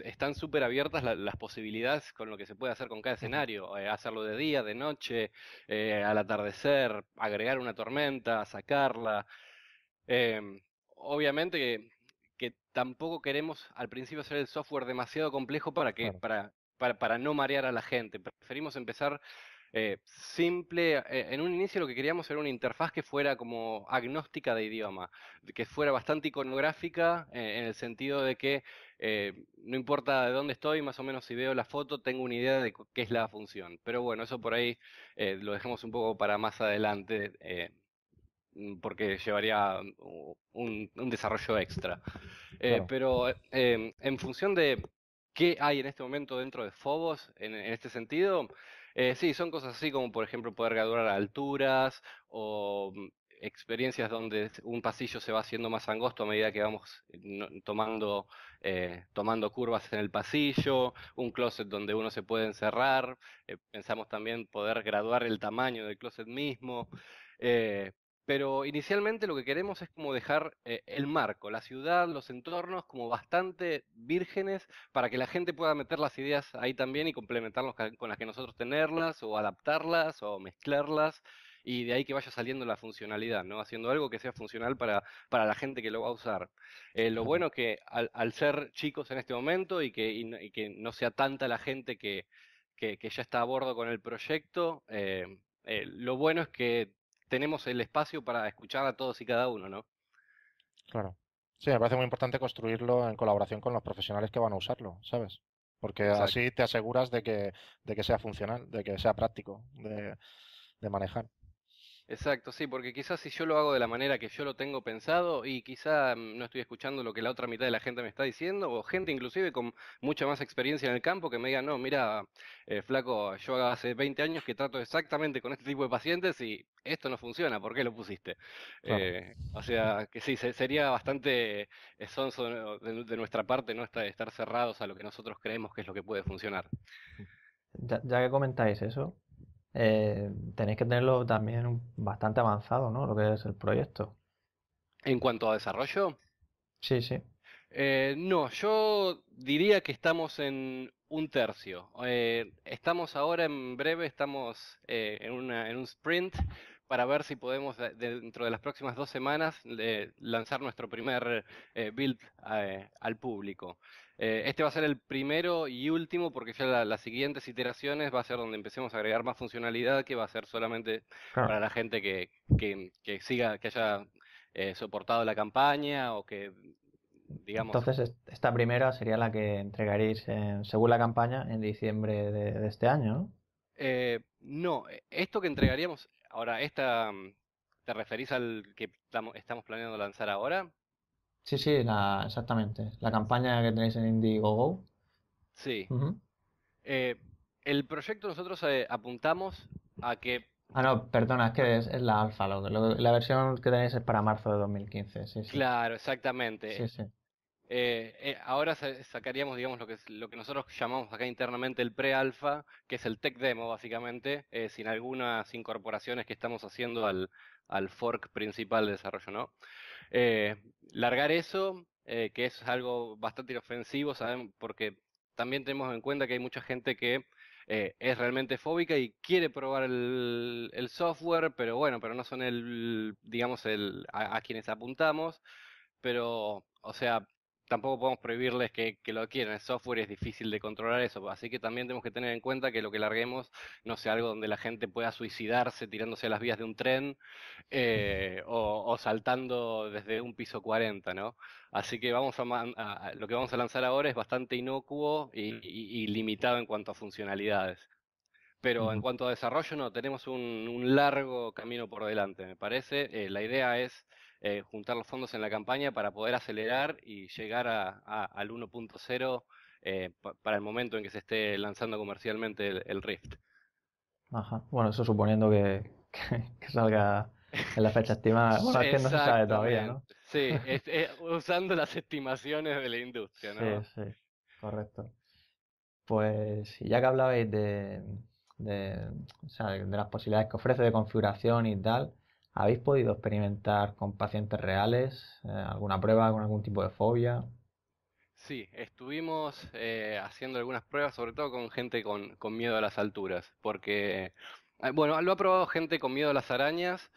están súper abiertas las posibilidades con lo que se puede hacer con cada escenario. Eh, hacerlo de día, de noche, eh, al atardecer, agregar una tormenta, sacarla. Em, obviamente que, tampoco queremos al principio hacer el software demasiado complejo para que, para, para, para no marear a la gente. Preferimos empezar eh, simple, eh, en un inicio lo que queríamos era una interfaz que fuera como agnóstica de idioma, que fuera bastante iconográfica eh, en el sentido de que no importa de dónde estoy, más o menos si veo la foto tengo una idea de qué es la función. Pero bueno, eso por ahí lo dejamos un poco para más adelante mm, porque llevaría un, desarrollo extra. Pero em, en función de qué hay en este momento dentro de Fobos, en este sentido, eh, sí, son cosas así como, por ejemplo, poder graduar alturas o mm, experiencias donde un pasillo se va haciendo más angosto a medida que vamos eh, tomando, eh, tomando curvas en el pasillo, un closet donde uno se puede encerrar, pensamos también poder graduar el tamaño del closet mismo, pero inicialmente lo que queremos es como dejar eh, el marco, la ciudad, los entornos como bastante vírgenes para que la gente pueda meter las ideas ahí también y complementarlas con las que nosotros tenerlas o adaptarlas o mezclarlas y de ahí que vaya saliendo la funcionalidad, ¿no? Haciendo algo que sea funcional para, la gente que lo va a usar. Eh, lo bueno es que al, ser chicos en este momento y que, que no sea tanta la gente que, ya está a bordo con el proyecto, eh, lo bueno es que tenemos el espacio para escuchar a todos y cada uno, ¿no? Claro. Sí, me parece muy importante construirlo en colaboración con los profesionales que van a usarlo, ¿sabes? Porque así te aseguras de que, de que sea funcional, de que sea práctico de manejar. Exacto, sí, porque quizás si yo lo hago de la manera que yo lo tengo pensado y quizá mm, no estoy escuchando lo que la otra mitad de la gente me está diciendo, o gente inclusive con mucha más experiencia en el campo que me diga, no, mira, eh, flaco, yo hace 20 años que trato exactamente con este tipo de pacientes y esto no funciona, ¿por qué lo pusiste? Eh, o sea, que sí, sería bastante eh, sonso de, nuestra parte no estar cerrados a lo que nosotros creemos que es lo que puede funcionar. ya que comentáis eso, eh, tenéis que tenerlo también bastante avanzado, ¿no? Lo que es el proyecto. En cuanto a desarrollo. Sí, sí. Eh, no, yo diría que estamos en un tercio. Eh, estamos ahora en breve, estamos eh, en, una, en, un sprint para ver si podemos dentro de las próximas dos semanas eh, lanzar nuestro primer build al público. Eh, este va a ser el primero y último porque ya las siguientes iteraciones va a ser donde empecemos a agregar más funcionalidad que va a ser solamente para la gente que, que, siga, que haya eh, soportado la campaña o que digamos. Entonces esta primera sería la que entregaréis según la campaña en diciembre de, este año, ¿no? Eh, no, esto que entregaríamos ahora esta ¿Te referís al que estamos planeando lanzar ahora? Sí, sí, la, exactamente. La campaña que tenéis en Indiegogo. Sí. eh, el proyecto nosotros eh, apuntamos a que... Ah, no, perdona, es que es, la alfa. Lo, la versión que tenéis es para marzo de 2015. Sí, sí. Claro, exactamente. Eh, eh, ahora sacaríamos, digamos, lo que, lo que nosotros llamamos acá internamente el pre-alfa, que es el tech demo, básicamente, eh, sin algunas incorporaciones que estamos haciendo al, al fork principal de desarrollo, ¿no? Eh, largar eso, eh, que es algo bastante inofensivo, ¿saben? porque también tenemos en cuenta que hay mucha gente que eh, es realmente fóbica y quiere probar el, software, pero bueno, pero no son el, digamos, el, a quienes apuntamos. Pero, o sea, tampoco podemos prohibirles que, que, lo adquieran. El software es difícil de controlar eso, así que también tenemos que tener en cuenta que lo que larguemos no sea algo donde la gente pueda suicidarse tirándose a las vías de un tren eh, o, o, saltando desde un piso 40, ¿no? Así que vamos a, lo que vamos a lanzar ahora es bastante inocuo y, mm. y, limitado en cuanto a funcionalidades. Pero en cuanto a desarrollo, no, tenemos un, un largo camino por delante, me parece. Eh, la idea es eh, juntar los fondos en la campaña para poder acelerar y llegar a, al 1.0 eh, para el momento en que se esté lanzando comercialmente el, Rift. Ajá. Bueno, eso suponiendo que, salga en la fecha estimada. Bueno, que no se sabe todavía, ¿no? Sí, usando las estimaciones de la industria, ¿no? Sí, sí, correcto. Pues ya que hablabais de, de las posibilidades que ofrece de configuración y tal, ¿Habéis podido experimentar con pacientes reales eh, alguna prueba con algún tipo de fobia? Sí, estuvimos eh, haciendo algunas pruebas, sobre todo con gente con, con miedo a las alturas, porque, eh, bueno, lo ha probado gente con miedo a las arañas,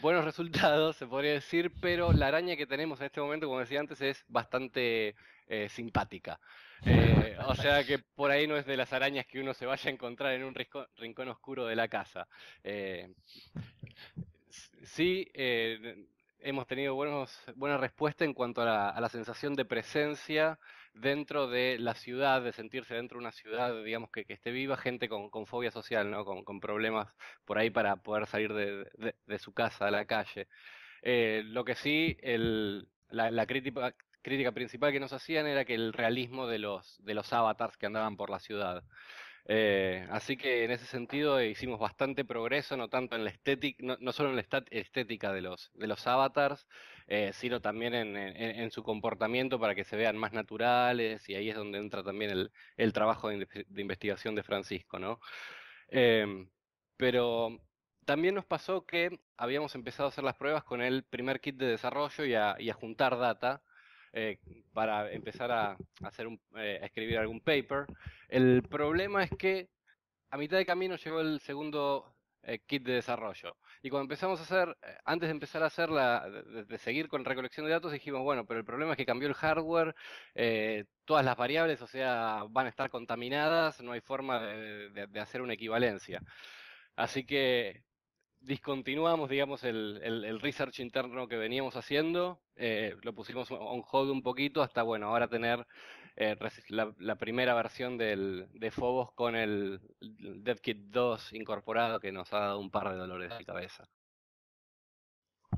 buenos resultados, se podría decir, pero la araña que tenemos en este momento, como decía antes, es bastante simpática. Eh, o sea que por ahí no es de las arañas que uno se vaya a encontrar en un rincón, oscuro de la casa. Eh, sí, eh, hemos tenido buenos, buena respuesta en cuanto a la, sensación de presencia dentro de la ciudad, de sentirse dentro de una ciudad, digamos, que, que esté viva, gente con, fobia social, ¿no? Con, problemas por ahí para poder salir de, su casa a la calle. lo que sí, la, la, crítica, crítica principal que nos hacían era que el realismo de los, de los avatars que andaban por la ciudad. Eh, así que en ese sentido hicimos bastante progreso, no tanto en la estética, no, solo en la estética de los, de los avatars, eh, sino también en, en, su comportamiento para que se vean más naturales, y ahí es donde entra también el, el trabajo de, investigación de Francisco, ¿no? Em, pero también nos pasó que habíamos empezado a hacer las pruebas con el primer kit de desarrollo y a juntar data. Eh, para empezar eh, a, escribir algún paper. El problema es que a mitad de camino llegó el segundo eh, kit de desarrollo. Y cuando empezamos a hacer, antes de empezar a hacer la, de, seguir con recolección de datos, dijimos, bueno, pero el problema es que cambió el hardware, todas las variables, o sea, van a estar contaminadas, no hay forma de hacer una equivalencia. Así que discontinuamos, digamos, el, el, research interno que veníamos haciendo, eh, lo pusimos on hold un poquito hasta, bueno, ahora tener eh, la, primera versión del, de Phobos con el DevKit 2 incorporado que nos ha dado un par de dolores de cabeza.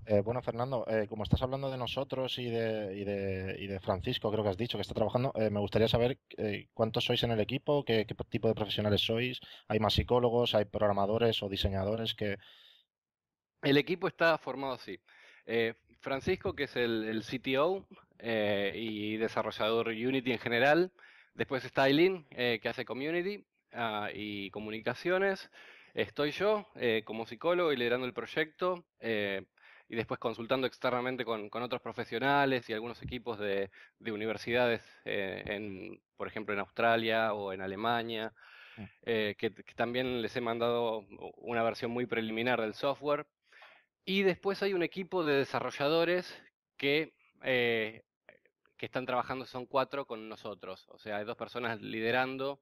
Eh, bueno, Fernando, como estás hablando de nosotros y de, y de, y de, Francisco, creo que has dicho que está trabajando, me gustaría saber cuántos sois en el equipo, qué, qué tipo de profesionales sois, hay más psicólogos, hay programadores o diseñadores que, el equipo está formado así. Eh, Francisco, que es el, CTO eh, y desarrollador Unity en general. Después está Eileen, eh, que hace Community ah, y comunicaciones. Estoy yo como psicólogo y liderando el proyecto y después consultando externamente con, otros profesionales y algunos equipos de, universidades, por ejemplo, en Australia o en Alemania, mm. que también les he mandado una versión muy preliminar del software y después hay un equipo de desarrolladores que, eh, que están trabajando, son cuatro con nosotros. O sea, hay dos personas liderando,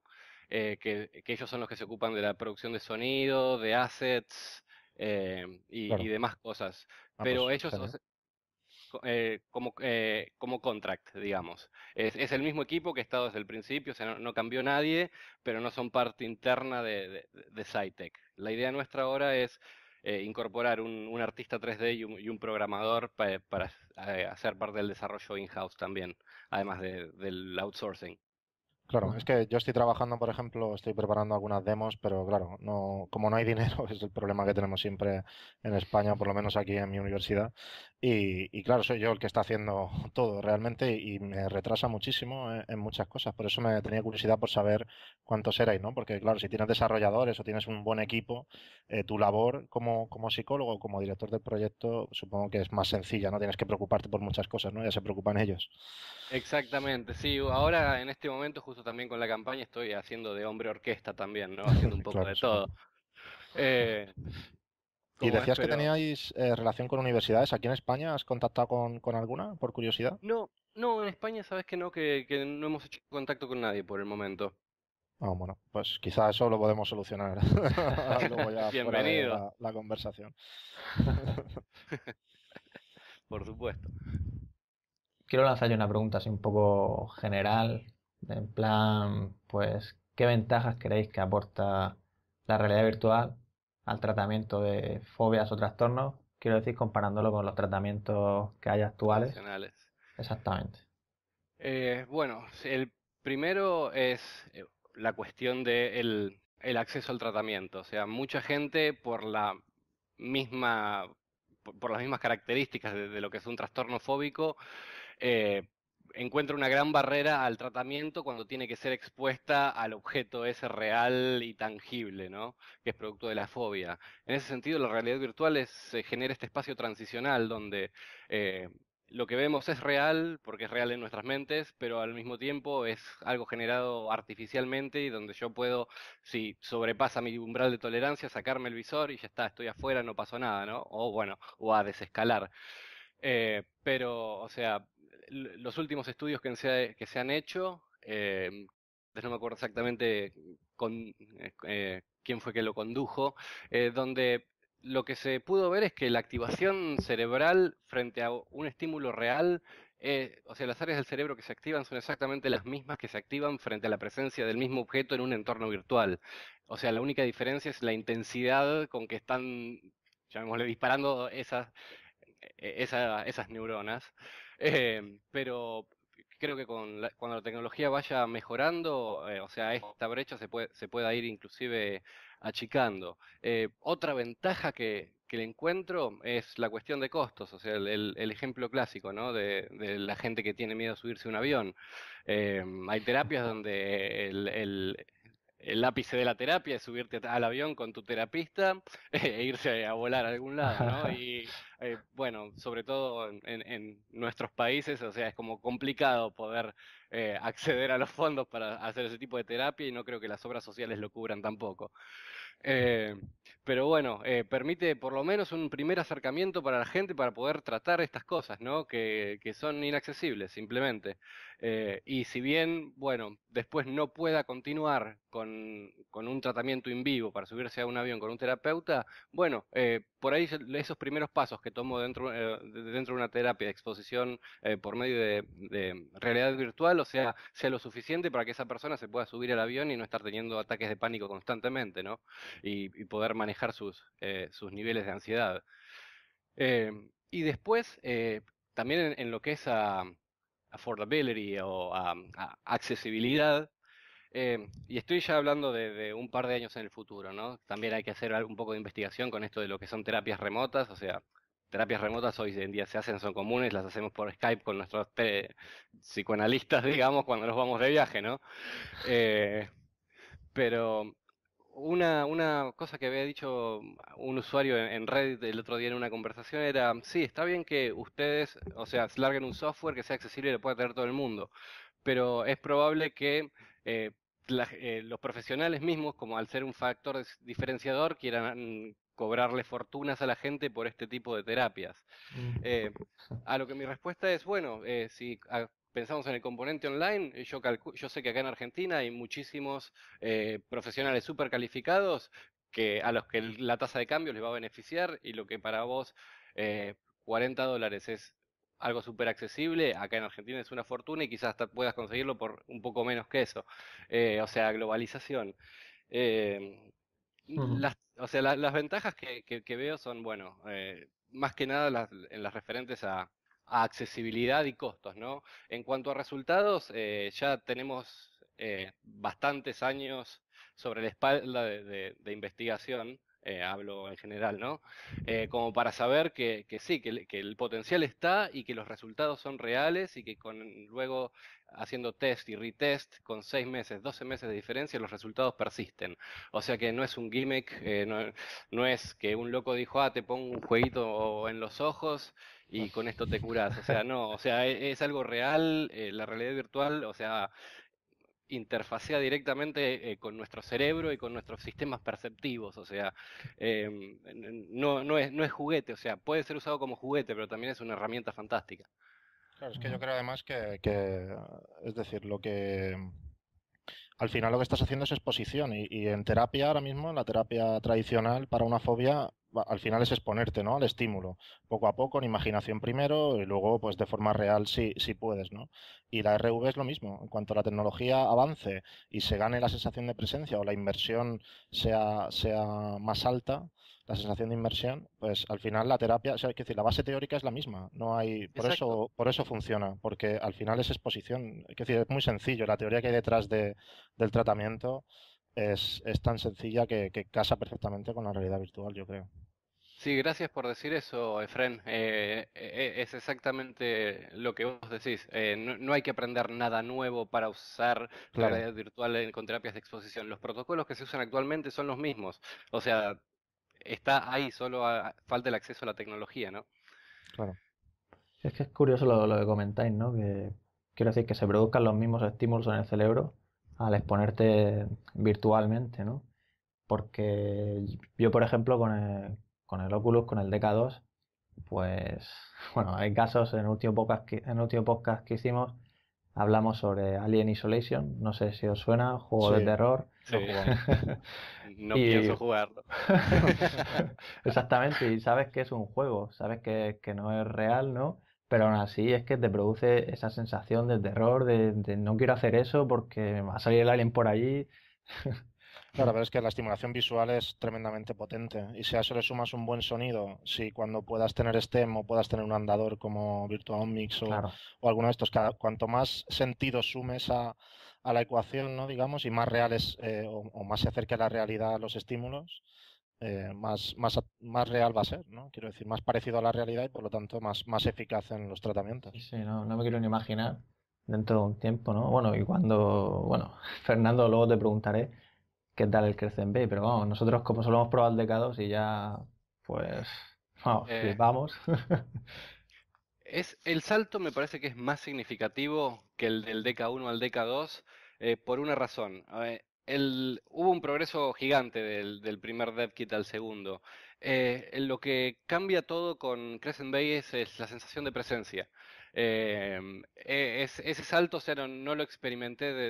eh, que, que, ellos son los que se ocupan de la producción de sonido, de assets eh, y, demás cosas. Ah, pero ellos... eh, como, eh, como contract, digamos. Es, es, el mismo equipo que ha estado desde el principio, o sea, no, cambió nadie, pero no son parte interna de, de, de SciTech. La idea nuestra ahora es eh, incorporar un, artista 3D y un, programador para eh, hacer parte del desarrollo in-house también, además del outsourcing. Claro, es que yo estoy trabajando, por ejemplo, estoy preparando algunas demos, pero claro, no, como no hay dinero, es el problema que tenemos siempre en España, por lo menos aquí en mi universidad. Y, claro, soy yo el que está haciendo todo realmente y me retrasa muchísimo eh, en, muchas cosas. Por eso me tenía curiosidad por saber cuántos erais, ¿no? Porque claro, si tienes desarrolladores o tienes un buen equipo, eh, tu labor como, como psicólogo, como director del proyecto, supongo que es más sencilla, no tienes que preocuparte por muchas cosas, ¿no? Ya se preocupan ellos. Exactamente, sí. Ahora en este momento, también con la campaña estoy haciendo de hombre orquesta también, ¿no? Haciendo un poco de todo. Eh, y decías que teníais eh, relación con universidades. ¿Aquí en España has contactado con, alguna, por curiosidad? No, no, en España sabes que no, que, no hemos hecho contacto con nadie por el momento. Ah, bueno, pues quizá eso lo podemos solucionar. Bienvenido. La, conversación. por supuesto. Quiero lanzar una pregunta así un poco general en plan, pues, ¿qué ventajas creéis que aporta la realidad virtual al tratamiento de fobias o trastornos? Quiero decir, comparándolo con los tratamientos que hay actuales. Exactamente. Eh, bueno, el primero es eh, la cuestión del de el acceso al tratamiento. O sea, mucha gente por la misma por, las mismas características de, lo que es un trastorno fóbico, eh, encuentra una gran barrera al tratamiento cuando tiene que ser expuesta al objeto ese real y tangible, ¿no? Que es producto de la fobia. En ese sentido, la realidad virtual es, se genera este espacio transicional donde eh, lo que vemos es real, porque es real en nuestras mentes, pero al mismo tiempo es algo generado artificialmente y donde yo puedo, si sobrepasa mi umbral de tolerancia, sacarme el visor y ya está, estoy afuera, no pasó nada, ¿no? O bueno, o a desescalar. Eh, pero, o sea, los últimos estudios que se, eh, han hecho, eh, no me acuerdo exactamente con, eh, quién fue que lo condujo, donde lo que se pudo ver es que la activación cerebral frente a un estímulo real, o sea, las áreas del cerebro que se activan son exactamente las mismas que se activan frente a la presencia del mismo objeto en un entorno virtual. O sea, la única diferencia es la intensidad con que están, disparando esas e, e, neuronas. Em, pero creo que cuando la tecnología vaya mejorando, eh, o sea, esta brecha se, puede, se pueda ir inclusive achicando. Eh, otra ventaja que, que, le encuentro es la cuestión de costos, o sea, el, ejemplo clásico, ¿no? De, la gente que tiene miedo a subirse a un avión. Em, hay terapias donde el el ápice de la terapia es subirte al avión con tu terapista e irse a volar a algún lado, ¿no? Y eh, bueno, sobre todo en, nuestros países, o sea, es como complicado poder eh, acceder a los fondos para hacer ese tipo de terapia y no creo que las obras sociales lo cubran tampoco. Eh, pero bueno, eh, permite por lo menos un primer acercamiento para la gente para poder tratar estas cosas, ¿no? Que, son inaccesibles, simplemente. Eh, y si bien, bueno, después no pueda continuar con, un tratamiento in vivo para subirse a un avión con un terapeuta, bueno, eh, por ahí esos primeros pasos que tomo dentro, dentro de una terapia de exposición por medio de, realidad virtual, o sea, sea lo suficiente para que esa persona se pueda subir al avión y no estar teniendo ataques de pánico constantemente, ¿no? y poder manejar sus, eh, sus niveles de ansiedad. Em, y después, eh, también en, lo que es a, affordability o accesibilidad, em, y estoy ya hablando de, un par de años en el futuro, ¿no? También hay que hacer un poco de investigación con esto de lo que son terapias remotas, o sea, terapias remotas hoy en día se hacen, son comunes, las hacemos por Skype con nuestros psicoanalistas, digamos, cuando nos vamos de viaje, ¿no? Eh, pero una, una cosa que había dicho un usuario en Reddit el otro día en una conversación era, sí, está bien que ustedes, o sea, larguen un software que sea accesible y lo pueda tener todo el mundo, pero es probable que eh, eh, los profesionales mismos, como al ser un factor diferenciador, quieran cobrarle fortunas a la gente por este tipo de terapias. Mm. Eh, a lo que mi respuesta es, bueno, eh, si pensamos en el componente online, eh, yo, yo sé que acá en Argentina hay muchísimos eh, profesionales súper calificados que, a los que la tasa de cambio les va a beneficiar y lo que para vos 40 eh, dólares es algo súper accesible, acá en Argentina es una fortuna y quizás puedas conseguirlo por un poco menos que eso. o sea, globalización. o sea, las ventajas que, veo son, bueno, más que nada en las referentes a, a accesibilidad y costos, ¿no? En cuanto a resultados, eh, ya tenemos eh, bastantes años sobre la espalda de, investigación, eh, hablo en general, ¿no? como para saber que, sí, que el, potencial está y que los resultados son reales y que con luego haciendo test y retest con 6 meses, 12 meses de diferencia, los resultados persisten. O sea que no es un gimmick, no, no es que un loco dijo, ah, te pongo un jueguito en los ojos y ah. con esto te curas. O sea, no, o sea, e, es, algo real, eh, la realidad virtual, o sea, interfacea directamente eh, con nuestro cerebro y con nuestros sistemas perceptivos, o sea, em, no, es, no es juguete, o sea, puede ser usado como juguete, pero también es una herramienta fantástica. Claro, es que yo creo además que, es decir, lo que em, al final lo que estás haciendo es exposición y, y, en terapia ahora mismo, en la terapia tradicional para una fobia, al final es exponerte, ¿no? Al estímulo, poco a poco, en imaginación primero y luego, pues, de forma real si, si puedes, ¿no? Y la RV es lo mismo. En cuanto la tecnología avance y se gane la sensación de presencia o la inversión sea, sea más alta, la sensación de inversión pues al final la terapia, o decir, la base teórica es la misma, no hay, por eso, por eso funciona, porque al final es exposición, es decir, es muy sencillo, la teoría que hay detrás de, del tratamiento es, es tan sencilla que casa perfectamente con la realidad virtual, yo creo. Sí, gracias por decir eso, Efren. Eh, e, e, es exactamente lo que vos decís. Eh, no, hay que aprender nada nuevo para usar la realidad virtual con terapias de exposición. Los protocolos que se usan actualmente son los mismos. O sea, está ahí, solo falta el acceso a la tecnología, ¿no? Claro. Es que es curioso lo, que comentáis, ¿no? Que quiero decir que se produzcan los mismos estímulos en el cerebro al exponerte virtualmente, ¿no? Porque yo, por ejemplo, con el, con el Oculus, con el DK2, pues bueno, hay casos, en el último podcast que, en último podcast que hicimos hablamos sobre Alien Isolation, no sé si os suena, juego de terror. no pienso jugarlo. Exactamente, y sabes que es un juego, sabes que, no es real, ¿no? Pero aún así es que te produce esa sensación de terror, de, de no quiero hacer eso porque va a salir el alien por allí. Claro, pero es que la estimulación visual es tremendamente potente y si a eso le sumas un buen sonido, si cuando puedas tener STEM o puedas tener un andador como Virtual o, o alguno de estos, cuanto más sentido sumes a, la ecuación, ¿no? digamos, y más reales eh, o, más se acerque a la realidad los estímulos, eh, más, más, más real va a ser, ¿no? Quiero decir, más parecido a la realidad y por lo tanto más, más eficaz en los tratamientos. Sí, no, no me quiero ni imaginar dentro de un tiempo, ¿no? Bueno, y cuando, bueno, Fernando, luego te preguntaré qué tal el Crescent Bay, pero vamos, nosotros como solo hemos probado el dk 2 y ya, pues, vamos, eh, es, el salto me parece que es más significativo que el del DK1 al DK2 eh, por una razón. el, hubo un progreso gigante del, del primer DevKit al segundo. Eh, lo que cambia todo con Crescent Bay es, la sensación de presencia. E, ese salto, no, lo experimenté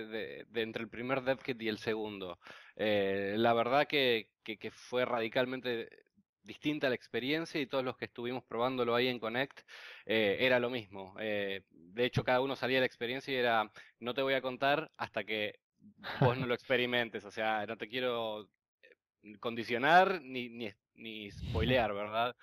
entre el primer DevKit y el segundo. Eh, la verdad que, fue radicalmente distinta la experiencia y todos los que estuvimos probándolo ahí en Connect eh, era lo mismo. Eh, de hecho, cada uno salía de la experiencia y era, no te voy a contar hasta que vos no lo experimentes, o sea, no te quiero condicionar ni, spoilear, ¿verdad?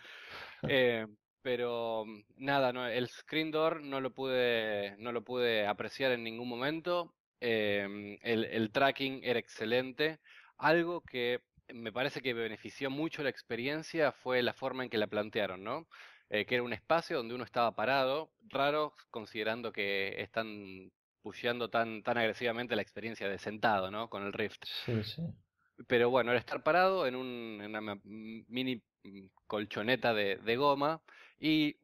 pero mm, nada, el screen door no lo pude, no lo pude apreciar en ningún momento. Em, el, tracking era excelente. Algo que me parece que benefició mucho la experiencia fue la forma en que la plantearon, ¿no? Eh, que era un espacio donde uno estaba parado, raro considerando que están pusheando tan, tan agresivamente la experiencia de sentado, ¿no? Con el Rift. Sí, sí. Pero bueno, era estar parado en, una mini mm, colchoneta de, de goma y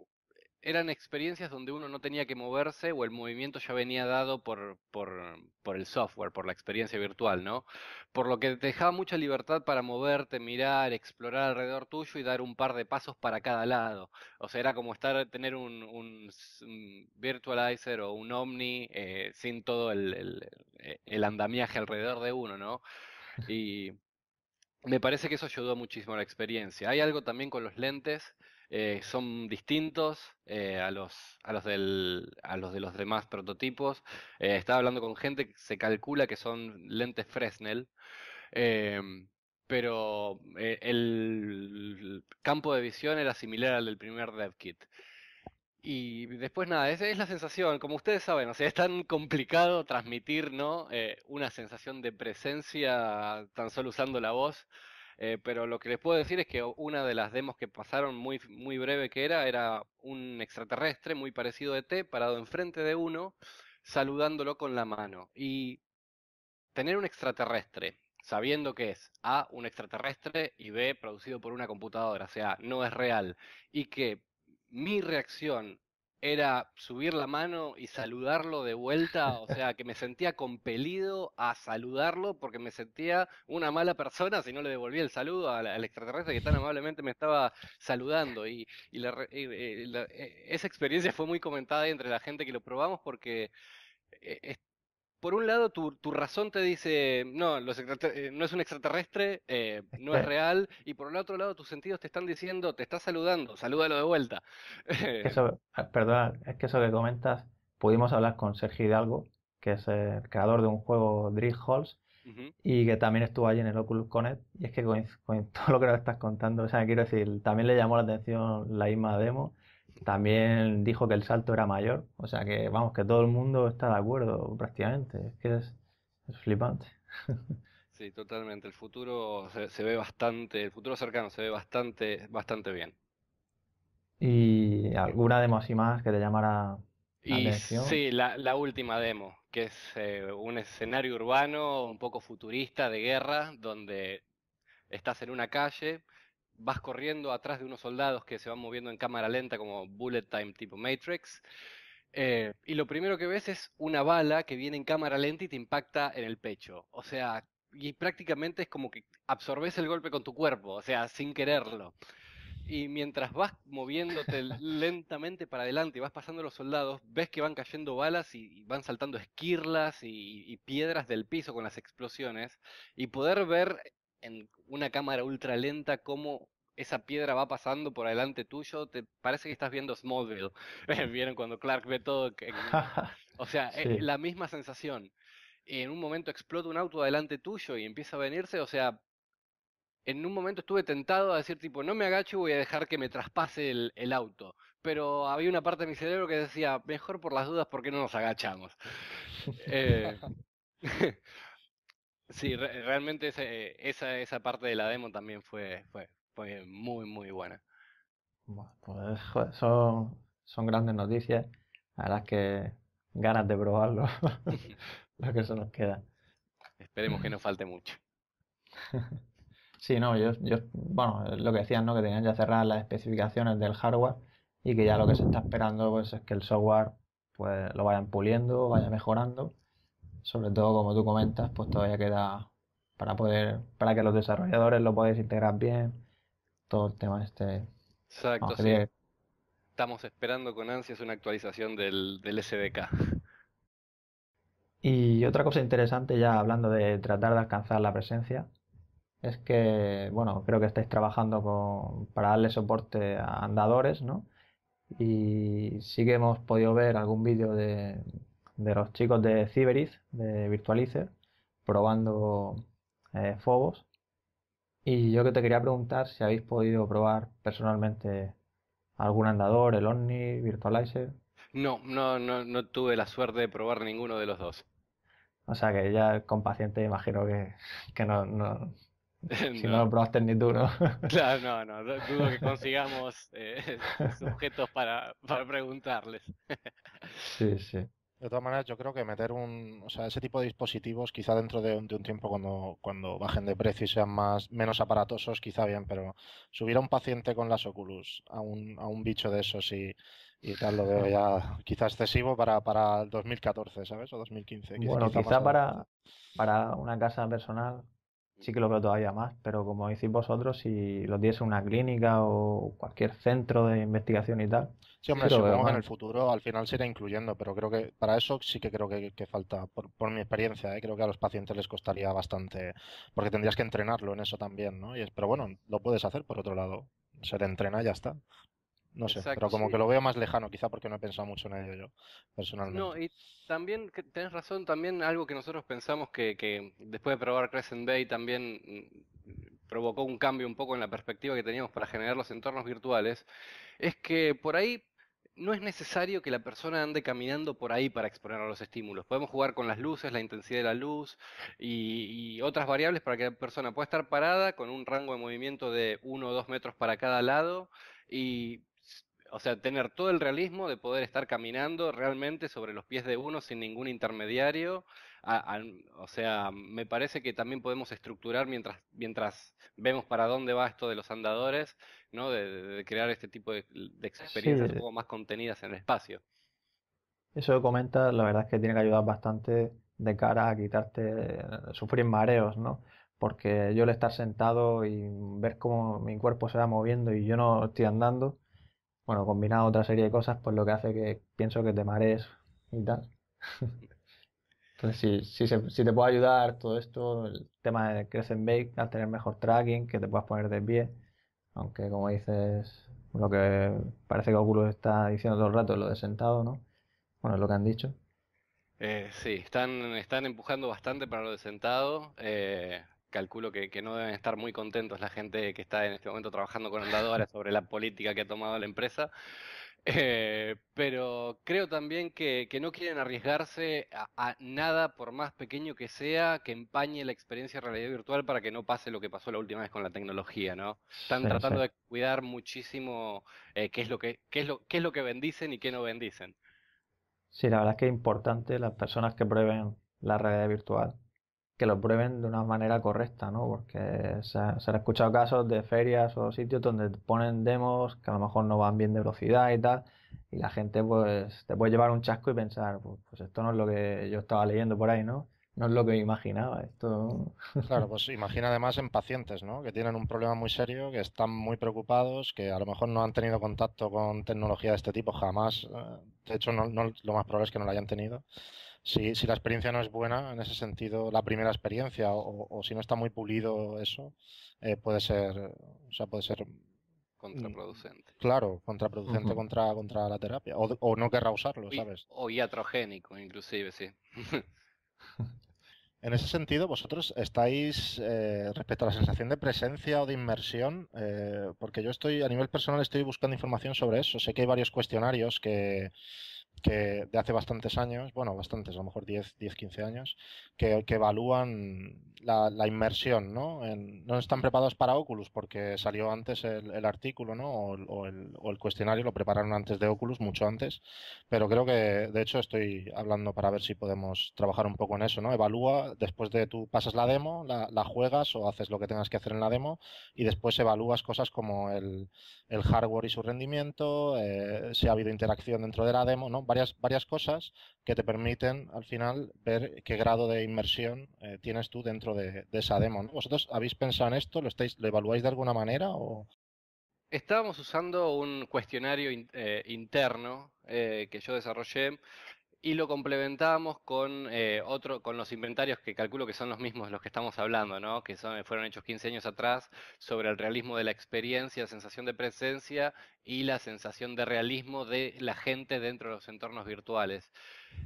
eran experiencias donde uno no tenía que moverse o el movimiento ya venía dado por, por, por, el software, por la experiencia virtual, ¿no? Por lo que te dejaba mucha libertad para moverte, mirar, explorar alrededor tuyo y dar un par de pasos para cada lado. O sea, era como estar, tener un, un, virtualizer o un omni eh, sin todo el, el, eh, el andamiaje alrededor de uno, ¿no? Y me parece que eso ayudó muchísimo a la experiencia. Hay algo también con los lentes eh, son distintos eh, a, los, a, los a los de los demás prototipos. Eh, estaba hablando con gente que se calcula que son lentes Fresnel, em, pero el campo de visión era similar al del primer DevKit. Y después nada, esa es la sensación, como ustedes saben, o es tan complicado transmitir ¿no? una sensación de presencia tan solo usando la voz. Eh, pero lo que les puedo decir es que una de las demos que pasaron muy, muy breve que era, era un extraterrestre muy parecido a e T parado enfrente de uno, saludándolo con la mano. Y tener un extraterrestre sabiendo que es A, un extraterrestre y B, producido por una computadora, o sea, no es real, y que mi reacción era subir la mano y saludarlo de vuelta, o sea, que me sentía compelido a saludarlo porque me sentía una mala persona si no le devolvía el saludo al, extraterrestre que tan amablemente me estaba saludando. Y, eh, e, esa experiencia fue muy comentada entre la gente que lo probamos porque... Eh, por un lado, tu, razón te dice, no, eh, no es un extraterrestre, eh, no es real, y por el otro lado, tus sentidos te están diciendo, te está saludando, salúdalo de vuelta. eso, ah, perdona, es que eso que comentas, pudimos hablar con Sergio Hidalgo, que es el creador de un juego Drift Halls, y que también estuvo allí en el Oculus Connect, y es que con, todo lo que nos estás contando, o sea, quiero decir, también le llamó la atención la misma demo, también dijo que el salto era mayor, o sea que vamos, que todo el mundo está de acuerdo prácticamente, es que es, flipante. Sí, totalmente, el futuro se, ve bastante, el futuro cercano se ve bastante, bastante bien. ¿Y alguna demo así más que te llamara la atención? Sí, la, última demo, que es eh, un escenario urbano un poco futurista de guerra, donde estás en una calle, vas corriendo atrás de unos soldados que se van moviendo en cámara lenta como bullet time tipo Matrix. Eh, y lo primero que ves es una bala que viene en cámara lenta y te impacta en el pecho. O sea, y prácticamente es como que absorbes el golpe con tu cuerpo, o sea, sin quererlo. Y mientras vas moviéndote lentamente para adelante y vas pasando los soldados, ves que van cayendo balas y, van saltando esquirlas y, y piedras del piso con las explosiones. Y poder ver en una cámara ultra lenta cómo esa piedra va pasando por adelante tuyo, te parece que estás viendo Smallville. Vieron cuando Clark ve todo. o sea, es eh, la misma sensación. En un momento explota un auto adelante tuyo y empieza a venirse, o sea, en un momento estuve tentado a decir tipo, no me agacho, y voy a dejar que me traspase el, el, auto. Pero había una parte de mi cerebro que decía, mejor por las dudas, porque no nos agachamos? eh, Sí, realmente esa, esa parte de la demo también fue, fue, muy, muy buena. Bueno, pues son, grandes noticias. La verdad que ganas de probarlo. Lo que se nos queda. Esperemos que no falte mucho. Sí, no, yo, yo, bueno, lo que decían, ¿no? Que tenían ya cerradas las especificaciones del hardware y que ya lo que se está esperando pues es que el software pues lo vayan puliendo, vaya mejorando sobre todo como tú comentas, pues todavía queda para poder, para que los desarrolladores lo podáis integrar bien, todo el tema este. Exacto, sí. Estamos esperando con ansias una actualización del, del SDK. Y otra cosa interesante, ya hablando de tratar de alcanzar la presencia, es que, bueno, creo que estáis trabajando con, para darle soporte a andadores, ¿no? Y sí que hemos podido ver algún vídeo de, de los chicos de Ciberis, de Virtualizer, probando eh, Fobos. Y yo que te quería preguntar si habéis podido probar personalmente algún andador, el Omni, Virtualizer. No, no, no, no tuve la suerte de probar ninguno de los dos. O sea que ya con paciente imagino que, que no, si no. lo probaste ni tú, ¿no? Claro, no, no, dudo que consigamos eh, sujetos para, para preguntarles. Sí, sí. De todas maneras, yo creo que meter un, o sea, ese tipo de dispositivos, quizá dentro de un, tiempo cuando, cuando bajen de precio y sean más, menos aparatosos, quizá bien, pero subir a un paciente con las Oculus, a un, a un bicho de esos y, tal, lo veo ya quizá excesivo para, para 2014, ¿sabes? O 2015. Quizá, bueno, para, para una casa personal, sí que lo veo todavía más, pero como decís vosotros, si lo tienes en una clínica o cualquier centro de investigación y tal. Sí, hombre, supongo que en el futuro al final se irá incluyendo, pero creo que para eso sí que creo que, falta, por, mi experiencia, ¿eh? creo que a los pacientes les costaría bastante, porque tendrías que entrenarlo en eso también, ¿no? Y pero bueno, lo puedes hacer por otro lado, se te entrena y ya está. No sé, pero como que lo veo más lejano, quizá porque no he pensado mucho en ello yo, personalmente. No, y también tenés razón, también algo que nosotros pensamos que, después de probar Crescent Bay también mm, provocó un cambio un poco en la perspectiva que teníamos para generar los entornos virtuales, es que por ahí no es necesario que la persona ande caminando por ahí para exponer a los estímulos. Podemos jugar con las luces, la intensidad de la luz y, otras variables para que la persona pueda estar parada con un rango de movimiento de uno o dos metros para cada lado y o sea, tener todo el realismo de poder estar caminando realmente sobre los pies de uno sin ningún intermediario. o sea, me parece que también podemos estructurar mientras, mientras vemos para dónde va esto de los andadores, ¿no? De, crear este tipo de, experiencias un poco más contenidas en el espacio. Eso comenta, la verdad es que tiene que ayudar bastante de cara a quitarte, eh, sufrir mareos, ¿no? Porque yo el estar sentado y ver cómo mi cuerpo se va moviendo y yo no estoy andando, bueno, combinado otra serie de cosas, pues lo que hace que pienso que te marees y tal. Entonces, si, si, te puede ayudar todo esto, el tema de Crescent Bake, al tener mejor tracking, que te puedas poner de pie, aunque como dices, lo que parece que Oculus está diciendo todo el rato es lo de sentado, ¿no? Bueno, es lo que han dicho. Eh, sí, están, están empujando bastante para lo de sentado. Eh, calculo que, no deben estar muy contentos la gente que está en este momento trabajando con Andadora sobre la política que ha tomado la empresa. Eh, pero creo también que, no quieren arriesgarse a, nada, por más pequeño que sea, que empañe la experiencia de realidad virtual para que no pase lo que pasó la última vez con la tecnología, ¿no? Están tratando de cuidar muchísimo eh, qué es lo que qué es lo qué es lo que bendicen y qué no bendicen. Sí, la verdad es que es importante las personas que prueben la realidad virtual que lo prueben de una manera correcta, ¿no? Porque se, han escuchado casos de ferias o sitios donde ponen demos que a lo mejor no van bien de velocidad y tal, y la gente pues te puede llevar un chasco y pensar, pues, pues esto no es lo que yo estaba leyendo por ahí, ¿no? No es lo que imaginaba esto. Claro, pues imagina además en pacientes, ¿no? Que tienen un problema muy serio, que están muy preocupados, que a lo mejor no han tenido contacto con tecnología de este tipo jamás. Eh, de hecho, lo más probable es que no la hayan tenido si, si la experiencia no es buena en ese sentido, la primera experiencia o, o si no está muy pulido eso, eh, puede ser, o sea, puede ser mm. contraproducente. Claro, contraproducente contra, contra la terapia. O, o no querrá usarlo, ¿sabes? O, iatrogénico, inclusive, sí. en ese sentido, vosotros estáis, eh, respecto a la sensación de presencia o de inmersión, eh, porque yo estoy, a nivel personal, estoy buscando información sobre eso. Sé que hay varios cuestionarios que que de hace bastantes años, bueno, bastantes, a lo mejor 10, 10 15 años, que, evalúan la, inmersión, ¿no? no están preparados para Oculus porque salió antes el, artículo, ¿no? O, el, cuestionario lo prepararon antes de Oculus, mucho antes, pero creo que, de hecho, estoy hablando para ver si podemos trabajar un poco en eso, ¿no? Evalúa, después de tú pasas la demo, la, juegas o haces lo que tengas que hacer en la demo y después evalúas cosas como el, hardware y su rendimiento, eh, si ha habido interacción dentro de la demo, ¿no? varias, varias cosas que te permiten al final ver qué grado de inmersión eh, tienes tú dentro de, esa demo. ¿Vosotros habéis pensado en esto? ¿Lo, estáis, ¿Lo evaluáis de alguna manera? O... Estábamos usando un cuestionario eh, interno eh, que yo desarrollé y lo complementamos con, eh, otro, con los inventarios que calculo que son los mismos los que estamos hablando, ¿no? que son, eh, fueron hechos 15 años atrás sobre el realismo de la experiencia, sensación de presencia y la sensación de realismo de la gente dentro de los entornos virtuales.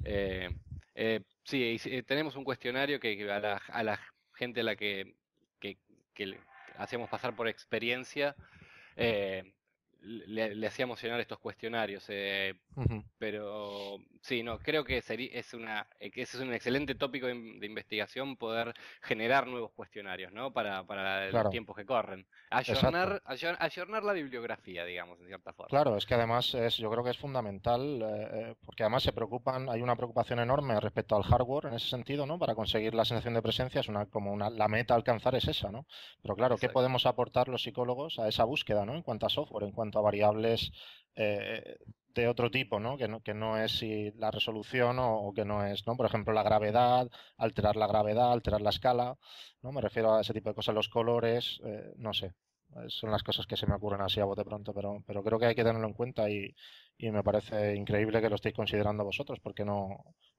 Eh, eh, sí, tenemos un cuestionario que a la, gente a la que, que, hacemos pasar por experiencia, le, hacía emocionar estos cuestionarios. Eh, pero sí, no, creo que sería, es, una, eh, ese es un excelente tópico de, investigación poder generar nuevos cuestionarios, ¿no? Para, los tiempos que corren. Ayornar, la bibliografía, digamos, en cierta forma. Claro, es que además es, yo creo que es fundamental, eh, porque además se preocupan, hay una preocupación enorme respecto al hardware en ese sentido, ¿no? Para conseguir la sensación de presencia, es una, como una, la meta a alcanzar es esa, ¿no? Pero claro, ¿qué podemos aportar los psicólogos a esa búsqueda, ¿no? En cuanto a software, en cuanto a variables eh, de otro tipo, ¿no? Que, ¿no? que no es si la resolución o, que no es, ¿no? Por ejemplo, la gravedad, alterar la gravedad, alterar la escala, ¿no? Me refiero a ese tipo de cosas, los colores, eh, no sé. Eh, son las cosas que se me ocurren así a bote pronto, pero, pero creo que hay que tenerlo en cuenta y, me parece increíble que lo estéis considerando vosotros, porque no,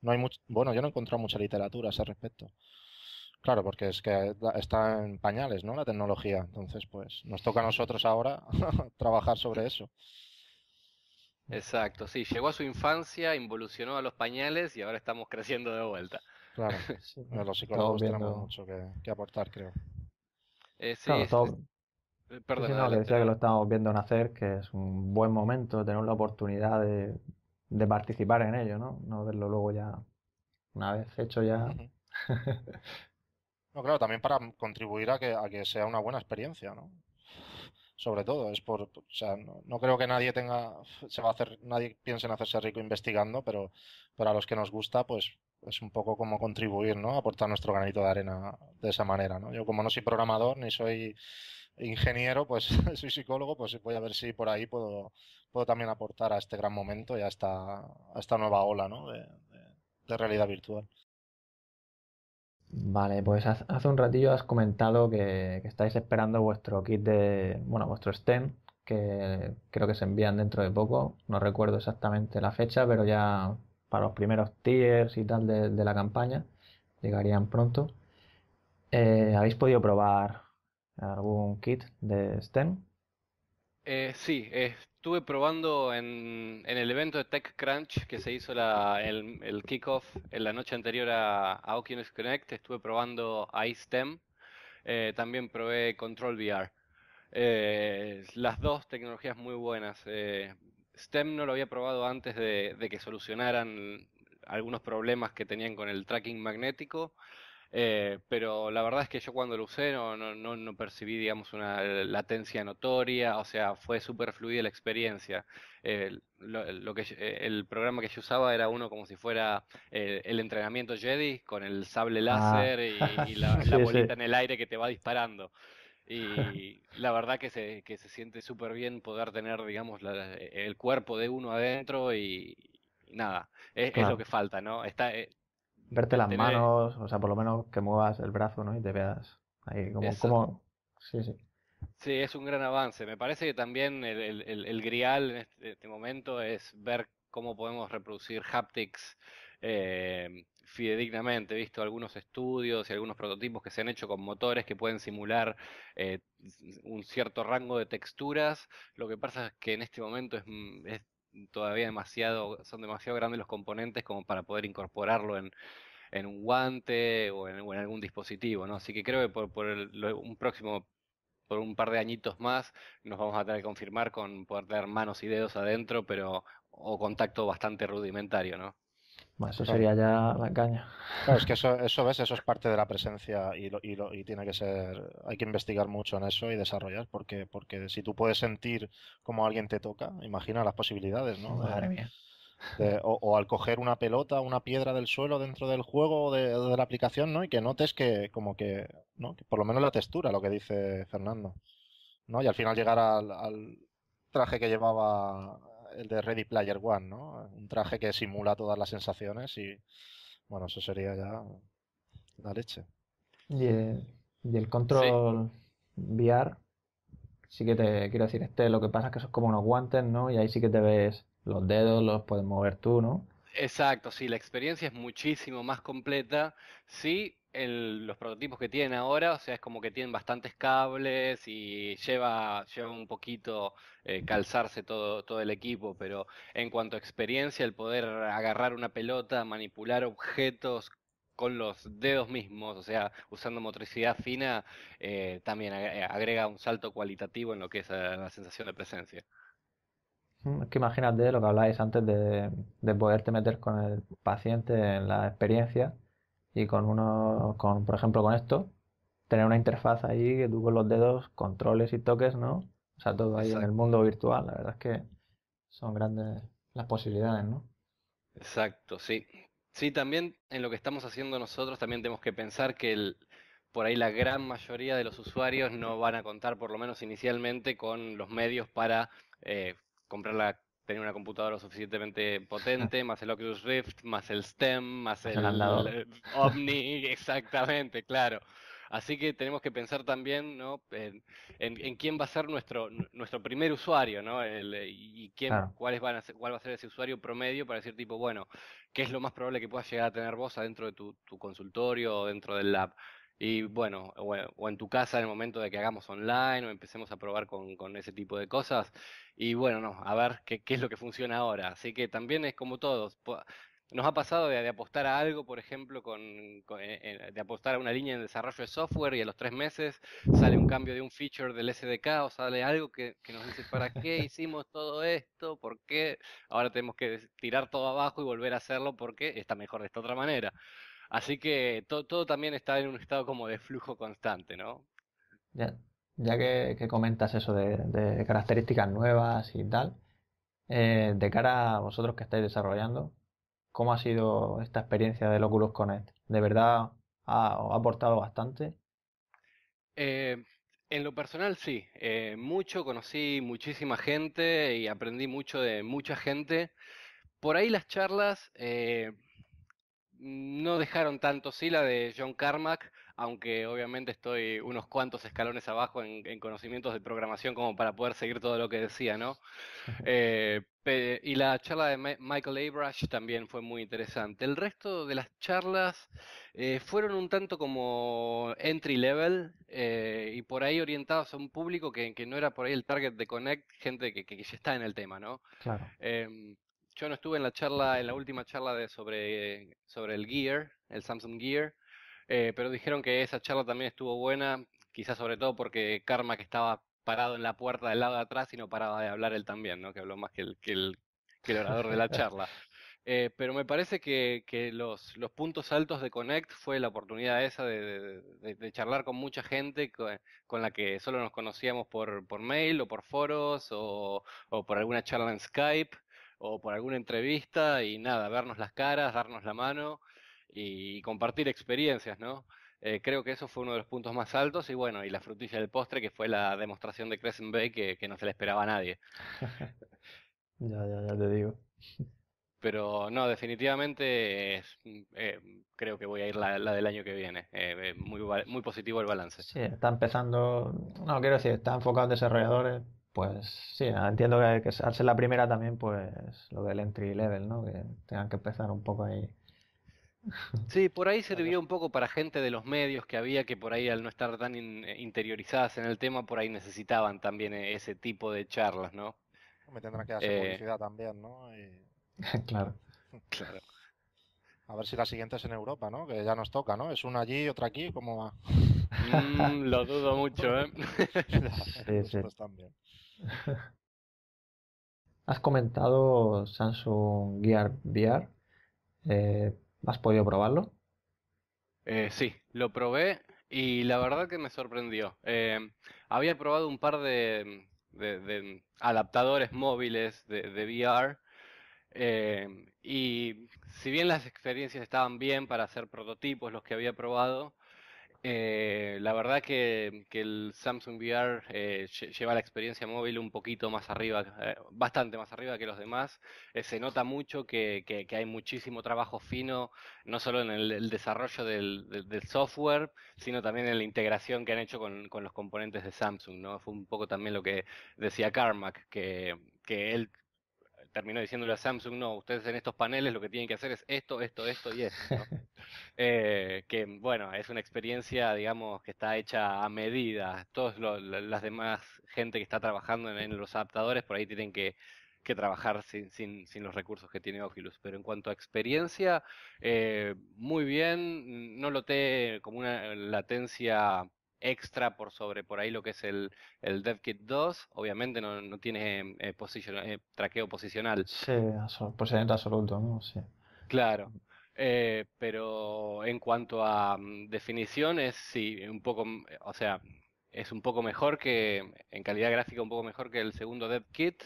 no hay mucho, bueno, yo no he encontrado mucha literatura a ese respecto. Claro, porque es que está en pañales, ¿no? La tecnología. Entonces, pues nos toca a nosotros ahora trabajar sobre eso. Exacto, sí, llegó a su infancia, involucionó a los pañales y ahora estamos creciendo de vuelta. Claro, los psicólogos tenemos mucho que, aportar, creo. Eh, sí, claro, perdón, sí, eh, decía que lo estamos viendo nacer, que es un buen momento tener la oportunidad de, participar en ello, ¿no? No verlo luego ya, una vez hecho ya. No, claro, también para contribuir a que, sea una buena experiencia, ¿no? Sobre todo, es no, creo que nadie tenga, se va a hacer, nadie piense en hacerse rico investigando, pero, para los que nos gusta, pues es un poco como contribuir, ¿no? Aportar nuestro granito de arena de esa manera, ¿no? Yo como no soy programador ni soy ingeniero, pues soy psicólogo, pues voy a ver si por ahí puedo, también aportar a este gran momento y a esta, nueva ola, ¿no? de realidad virtual. Vale, pues hace un ratillo has comentado que, estáis esperando vuestro kit de, bueno, vuestro STEM, que creo que se envían dentro de poco. No recuerdo exactamente la fecha, pero ya para los primeros tiers y tal de, la campaña llegarían pronto. Eh, ¿Habéis podido probar algún kit de STEM? Eh, sí, estuve probando en, en, el evento de TechCrunch que se hizo la, el, kickoff en la noche anterior a, Oculus Connect, estuve probando iStem, eh, también probé Control VR. Eh, las dos tecnologías muy buenas. Eh, STEM no lo había probado antes de que solucionaran algunos problemas que tenían con el tracking magnético eh, pero la verdad es que yo cuando lo usé no, no, percibí, digamos, una latencia notoria, o sea, fue súper fluida la experiencia. lo, que, eh, el programa que yo usaba era uno como si fuera eh, el entrenamiento Jedi con el sable ah. láser y, la, bolita en el aire que te va disparando. Y la verdad que se, que se siente súper bien poder tener, digamos, el cuerpo de uno adentro y, nada, es, es, lo que falta, ¿no? Está, Verte las manos, o sea, por lo menos que muevas el brazo, ¿no? Y te veas ahí como... como... Sí, sí. Sí, es un gran avance. Me parece que también el, grial en este, este, momento es ver cómo podemos reproducir haptics eh, fidedignamente. He visto algunos estudios y algunos prototipos que se han hecho con motores que pueden simular eh, un cierto rango de texturas. Lo que pasa es que en este momento es, es todavía demasiado, son demasiado grandes los componentes como para poder incorporarlo en, en un guante o en, algún dispositivo, ¿no? Así que creo que por, por un próximo, por un par de añitos más, nos vamos a tener que confirmar con poder tener manos y dedos adentro, pero o contacto bastante rudimentario, ¿no? eso sería ya la caña. Claro, es que eso, eso ves, eso es parte de la presencia y, y, y, tiene que ser, hay que investigar mucho en eso y desarrollar, porque, porque si tú puedes sentir como alguien te toca, imagina las posibilidades, ¿no? o, al coger una pelota, una piedra del suelo dentro del juego o de, la aplicación, ¿no? Y que notes que, como que, ¿no? por lo menos la textura, lo que dice Fernando, ¿no? Y al final llegar al traje que llevaba el de Ready Player One, ¿no? Un traje que simula todas las sensaciones y, bueno, eso sería ya la leche. Y el, control VR, sí que te quiero decir, este lo que pasa es que eso es como unos guantes, ¿no? Y ahí sí que te ves los dedos, los puedes mover tú, ¿no? Exacto, sí, la experiencia es muchísimo más completa. Sí, los prototipos que tienen ahora, o sea, es como que tienen bastantes cables y lleva, un poquito eh, calzarse todo, el equipo, pero en cuanto a experiencia, el poder agarrar una pelota, manipular objetos con los dedos mismos, o sea, usando motricidad fina, eh, también eh, agrega un salto cualitativo en lo que es la sensación de presencia. Mm, es que imagínate lo que habláis antes de, de poderte meter con el paciente en la experiencia y con uno, con, por ejemplo, con esto, tener una interfaz ahí que tú con los dedos controles y toques, ¿no? O sea, todo ahí en el mundo virtual, la verdad es que son grandes las posibilidades, ¿no? Exacto, sí. Sí, también en lo que estamos haciendo nosotros también tenemos que pensar que el, por ahí la gran mayoría de los usuarios no van a contar, por lo menos inicialmente, con los medios para eh, comprar la tener una computadora suficientemente potente, más el Oculus Rift, más el STEM, más el, eh, Omni, exactamente, claro. Así que tenemos que pensar también ¿no? en, en, quién va a ser nuestro, nuestro primer usuario, ¿no? Eh, y quién, cuáles van a cuál va a ser ese usuario promedio para decir, tipo, bueno, ¿qué es lo más probable que puedas llegar a tener vos adentro de tu consultorio o dentro del lab? Y bueno, o, en tu casa en el momento de que hagamos online o empecemos a probar con, con ese tipo de cosas. Y bueno, no, a ver qué, qué, es lo que funciona ahora. Así que también es como todos. Nos ha pasado de, apostar a algo, por ejemplo, con, eh, eh, de apostar a una línea de desarrollo de software y a los tres meses sale un cambio de un feature del SDK o sale algo que, que nos dice, ¿para qué hicimos todo esto? ¿Por qué? Ahora tenemos que tirar todo abajo y volver a hacerlo porque está mejor de esta otra manera. Así que todo también está en un estado como de flujo constante, ¿no? Ya, que, comentas eso de, características nuevas y tal, eh, de cara a vosotros que estáis desarrollando, ¿cómo ha sido esta experiencia de Oculus Connect? ¿De verdad ha, ha aportado bastante? Eh, en lo personal sí, eh, mucho, conocí muchísima gente y aprendí mucho de mucha gente. Por ahí las charlas, no dejaron tanto, sí, la de John Carmack, aunque obviamente estoy unos cuantos escalones abajo en, conocimientos de programación como para poder seguir todo lo que decía, ¿no? Eh, y la charla de Michael Abrash también fue muy interesante. El resto de las charlas eh, fueron un tanto como entry level eh, y por ahí orientados a un público que, no era por ahí el target de Connect, gente que, ya está en el tema, ¿no? Claro. Em, yo no estuve en la charla, en la última charla de sobre, eh, sobre el Gear, el Samsung Gear, eh, pero dijeron que esa charla también estuvo buena, quizás sobre todo porque Karma que estaba parado en la puerta del lado de atrás y no paraba de hablar él también, ¿no? Que habló más que el, que el, orador de la charla. Eh, pero me parece que, los, puntos altos de Connect fue la oportunidad esa de, charlar con mucha gente con, la que solo nos conocíamos por, mail o por foros o por alguna charla en Skype o por alguna entrevista y nada, vernos las caras, darnos la mano y compartir experiencias, ¿no? Eh, creo que eso fue uno de los puntos más altos y bueno, y la frutilla del postre que fue la demostración de Crescent Bay que, que no se le esperaba a nadie. ya, ya, ya te digo. Pero no, definitivamente mm, eh, creo que voy a ir la, del año que viene. Eh, muy, muy positivo el balance. Sí, está empezando, no quiero decir, está enfocado en desarrolladores, pues sí, entiendo que, que, al ser la primera también, pues lo del entry level, ¿no? Que tengan que empezar un poco ahí. Sí, por ahí sirvió un poco para gente de los medios que había que por ahí al no estar tan eh, interiorizadas en el tema, por ahí necesitaban también eh, ese tipo de charlas, ¿no? Me tendrán que dar eh, publicidad también, ¿no? claro. claro. A ver si la siguiente es en Europa, ¿no? Que ya nos toca, ¿no? Es una allí y otra aquí, ¿cómo va? Mm, lo dudo mucho, ¿eh? sí, sí. también. Has comentado Samsung Gear VR. Eh, ¿Has podido probarlo? Eh, sí, lo probé y la verdad que me sorprendió. Eh, había probado un par de, adaptadores móviles de, VR y si bien las experiencias estaban bien para hacer prototipos, los que había probado, eh, la verdad que, el Samsung VR eh, lleva la experiencia móvil un poquito más arriba, eh, bastante más arriba que los demás. Eh, se nota mucho que, que, hay muchísimo trabajo fino, no solo en el, desarrollo del, software, sino también en la integración que han hecho con, los componentes de Samsung. ¿no? Fue un poco también lo que decía Carmack, que, que él terminó diciéndole a Samsung, no, ustedes en estos paneles lo que tienen que hacer es esto, esto, esto y esto. Eh, que bueno, es una experiencia, digamos, que está hecha a medida. Todas las demás gente que está trabajando en, los adaptadores por ahí tienen que, trabajar sin, los recursos que tiene Oculus. Pero en cuanto a experiencia, eh, muy bien, no noté como una latencia extra por sobre por ahí lo que es el, el DevKit 2. Obviamente no, tiene em, eh, eh, traqueo posicional. Sí, posicionamiento absoluto, ¿no? Claro. Eh, pero en cuanto a mm, definiciones, sí, un poco, mm, o sea, es un poco mejor que, em, en calidad gráfica, un poco mejor que el segundo DevKit.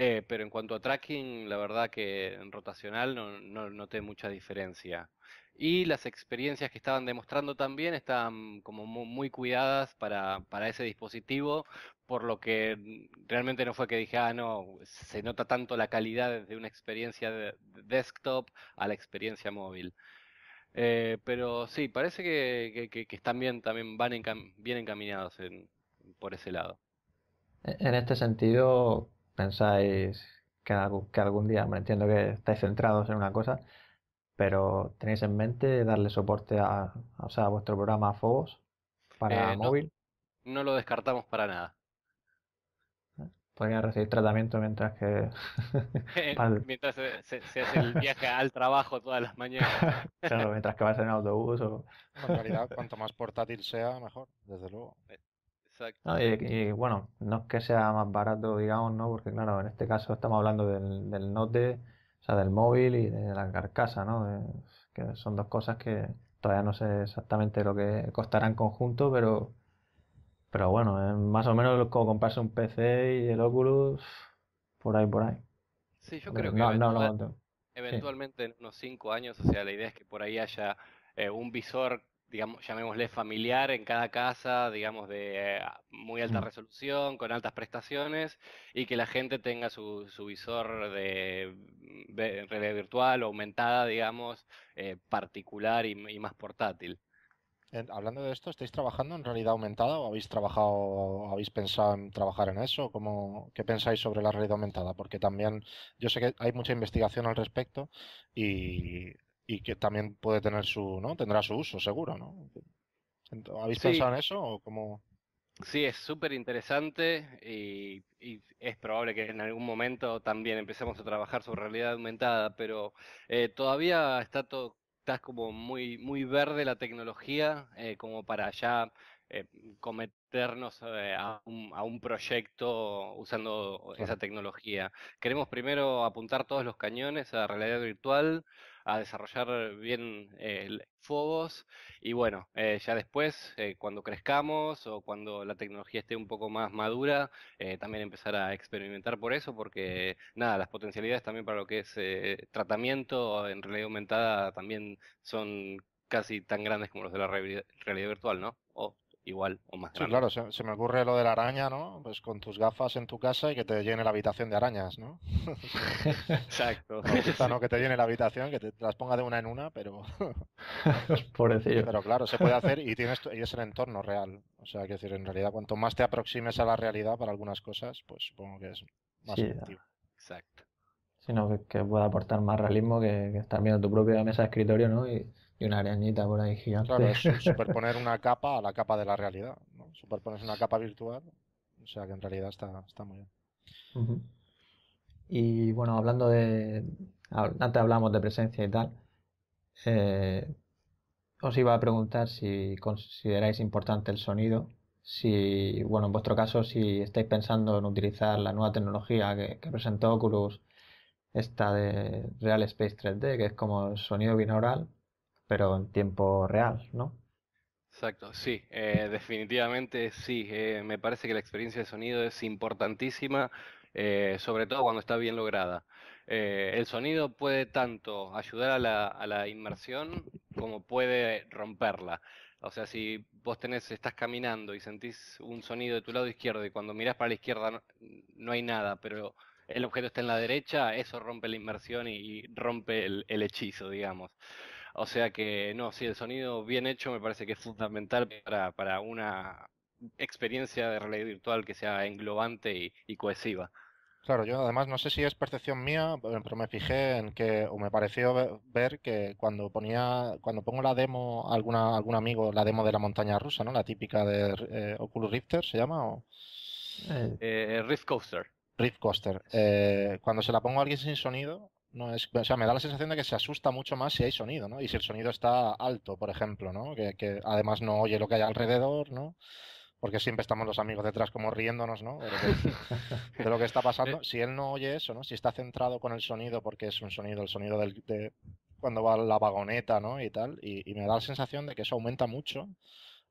Eh, pero en cuanto a tracking, la verdad que en rotacional no, no noté mucha diferencia. Y las experiencias que estaban demostrando también estaban como muy, cuidadas para, ese dispositivo, por lo que mm, realmente no fue que dije, ah, no, se nota tanto la calidad desde una experiencia de desktop a la experiencia móvil. Eh, pero sí, parece que, están bien, también van bien encaminados por ese lado. E-, en este sentido, pensáis que, algún, que algún día, me entiendo que estáis centrados en una cosa, pero ¿tenéis en mente darle soporte a, sea, vuestro programa Fobos para eh, móvil? No, lo descartamos para nada. ¿Eh? Podrían recibir tratamiento mientras que... mientras se, hace el viaje al trabajo todas las mañanas. mientras que vas en autobús o... En realidad, cuanto más portátil sea, mejor, desde luego. Eh, exacto. y, bueno, no es que sea más barato, digamos, ¿no? Porque claro, en este caso estamos hablando del Note del móvil y de la carcasa, ¿no? que son dos cosas que todavía no sé exactamente lo que costará en conjunto, pero, pero bueno, más o menos como comprarse un PC y el Oculus, por ahí, por ahí. Sí, yo creo que eventualmente en unos cinco años, o sea, la idea es que por ahí haya eh, un visor digamos, llamémosle familiar en cada casa, digamos, de eh, muy alta mm. resolución, con altas prestaciones, y que la gente tenga su, su visor de, realidad virtual aumentada, digamos, eh, particular y, más portátil. hablando de esto, ¿estáis trabajando en realidad aumentada o habéis trabajado, habéis pensado en trabajar en eso? ¿Cómo, ¿Qué pensáis sobre la realidad aumentada? Porque también yo sé que hay mucha investigación al respecto y y que también puede tener su, ¿no? Tendrá su uso, seguro, ¿no? ¿Habéis pensado en eso o Sí, es súper interesante y, es probable que en algún momento también empecemos a trabajar sobre realidad aumentada, pero eh, todavía está todo como muy muy verde la tecnología eh, como para ya eh, cometernos eh, a un, a, un, proyecto usando esa tecnología. Queremos primero apuntar todos los cañones a realidad virtual, a desarrollar eh, bien eh, el Fobos y bueno, eh, ya después, cuando crezcamos o cuando la tecnología esté un poco más madura, también empezar a experimentar por eso, porque nada, las potencialidades también para lo que es tratamiento en realidad aumentada también son casi tan grandes como los de la realidad virtual, ¿no? igual o más Sí, claro, se, me ocurre lo de la araña, ¿no? Pues con tus gafas en tu casa y que te llene la habitación de arañas, ¿no? Exacto. No, que te llene la habitación, que te las ponga de una en una, pero... Pobrecillo. Pero claro, se puede hacer y, tienes, y es el entorno real. O sea, quiero decir, en realidad, cuanto más te aproximes a la realidad para algunas cosas, pues supongo que es más sí, Exacto. Sino que, que pueda aportar más realismo que, que estar viendo tu propia mesa de escritorio, ¿no? Y y una arañita por ahí gigante. Claro, es superponer una capa a la capa de la realidad. ¿no? Superpones una capa virtual, o sea que en realidad está, está muy bien. Y bueno, hablando de. Antes hablamos de presencia y tal. Eh, os iba a preguntar si consideráis importante el sonido. Si, bueno, en vuestro caso, si estáis pensando en utilizar la nueva tecnología que, que presentó Oculus, esta de Real Space 3D, que es como el sonido binaural, pero en tiempo real, ¿no? Exacto, sí, eh, definitivamente sí. Eh, me parece que la experiencia de sonido es importantísima, eh, sobre todo cuando está bien lograda. Eh, el sonido puede tanto ayudar a la, a la inmersión como puede romperla. O sea, si vos tenés, estás caminando y sentís un sonido de tu lado izquierdo y cuando mirás para la izquierda no, hay nada, pero el objeto está en la derecha, eso rompe la inmersión y, rompe el, hechizo, digamos. O sea que, no, sí, el sonido bien hecho me parece que es fundamental para, para una experiencia de realidad virtual que sea englobante y, cohesiva. Claro, yo además no sé si es percepción mía, pero me fijé en que, o me pareció ver que cuando ponía, cuando pongo la demo, alguna, algún amigo, la demo de la montaña rusa, ¿no? La típica de eh, Oculus Rifter, ¿se llama? Eh. Eh, Rift Coaster. Rift Coaster. cuando se la pongo a alguien sin sonido, no, es, o sea, me da la sensación de que se asusta mucho más si hay sonido, ¿no? Y si el sonido está alto, por ejemplo, ¿no? Que, además no oye lo que hay alrededor, ¿no? Porque siempre estamos los amigos detrás como riéndonos, ¿no? De lo, que, está pasando. Eh. Si él no oye eso, ¿no? Si está centrado con el sonido, porque es un sonido, el sonido del, de cuando va la vagoneta, ¿no? Y tal. Y, me da la sensación de que eso aumenta mucho.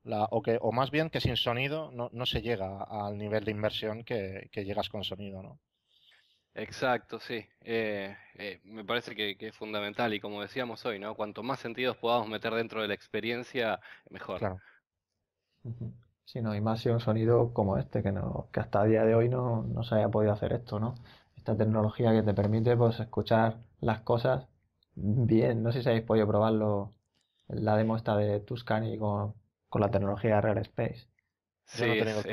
La, o, que, o más bien que sin sonido no, no se llega al nivel de inversión que, que llegas con sonido, ¿no? Exacto, sí. Eh, eh, me parece que, es fundamental y como decíamos hoy, ¿no? Cuanto más sentidos podamos meter dentro de la experiencia, mejor. Claro. Sí, no, y más si un sonido como este, que, no, que hasta a día de hoy no, no, se haya podido hacer esto, ¿no? Esta tecnología que te permite pues, escuchar las cosas bien. No sé si habéis podido probarlo, la demo esta de Tuscany con, con la tecnología Real Space. Sí, es,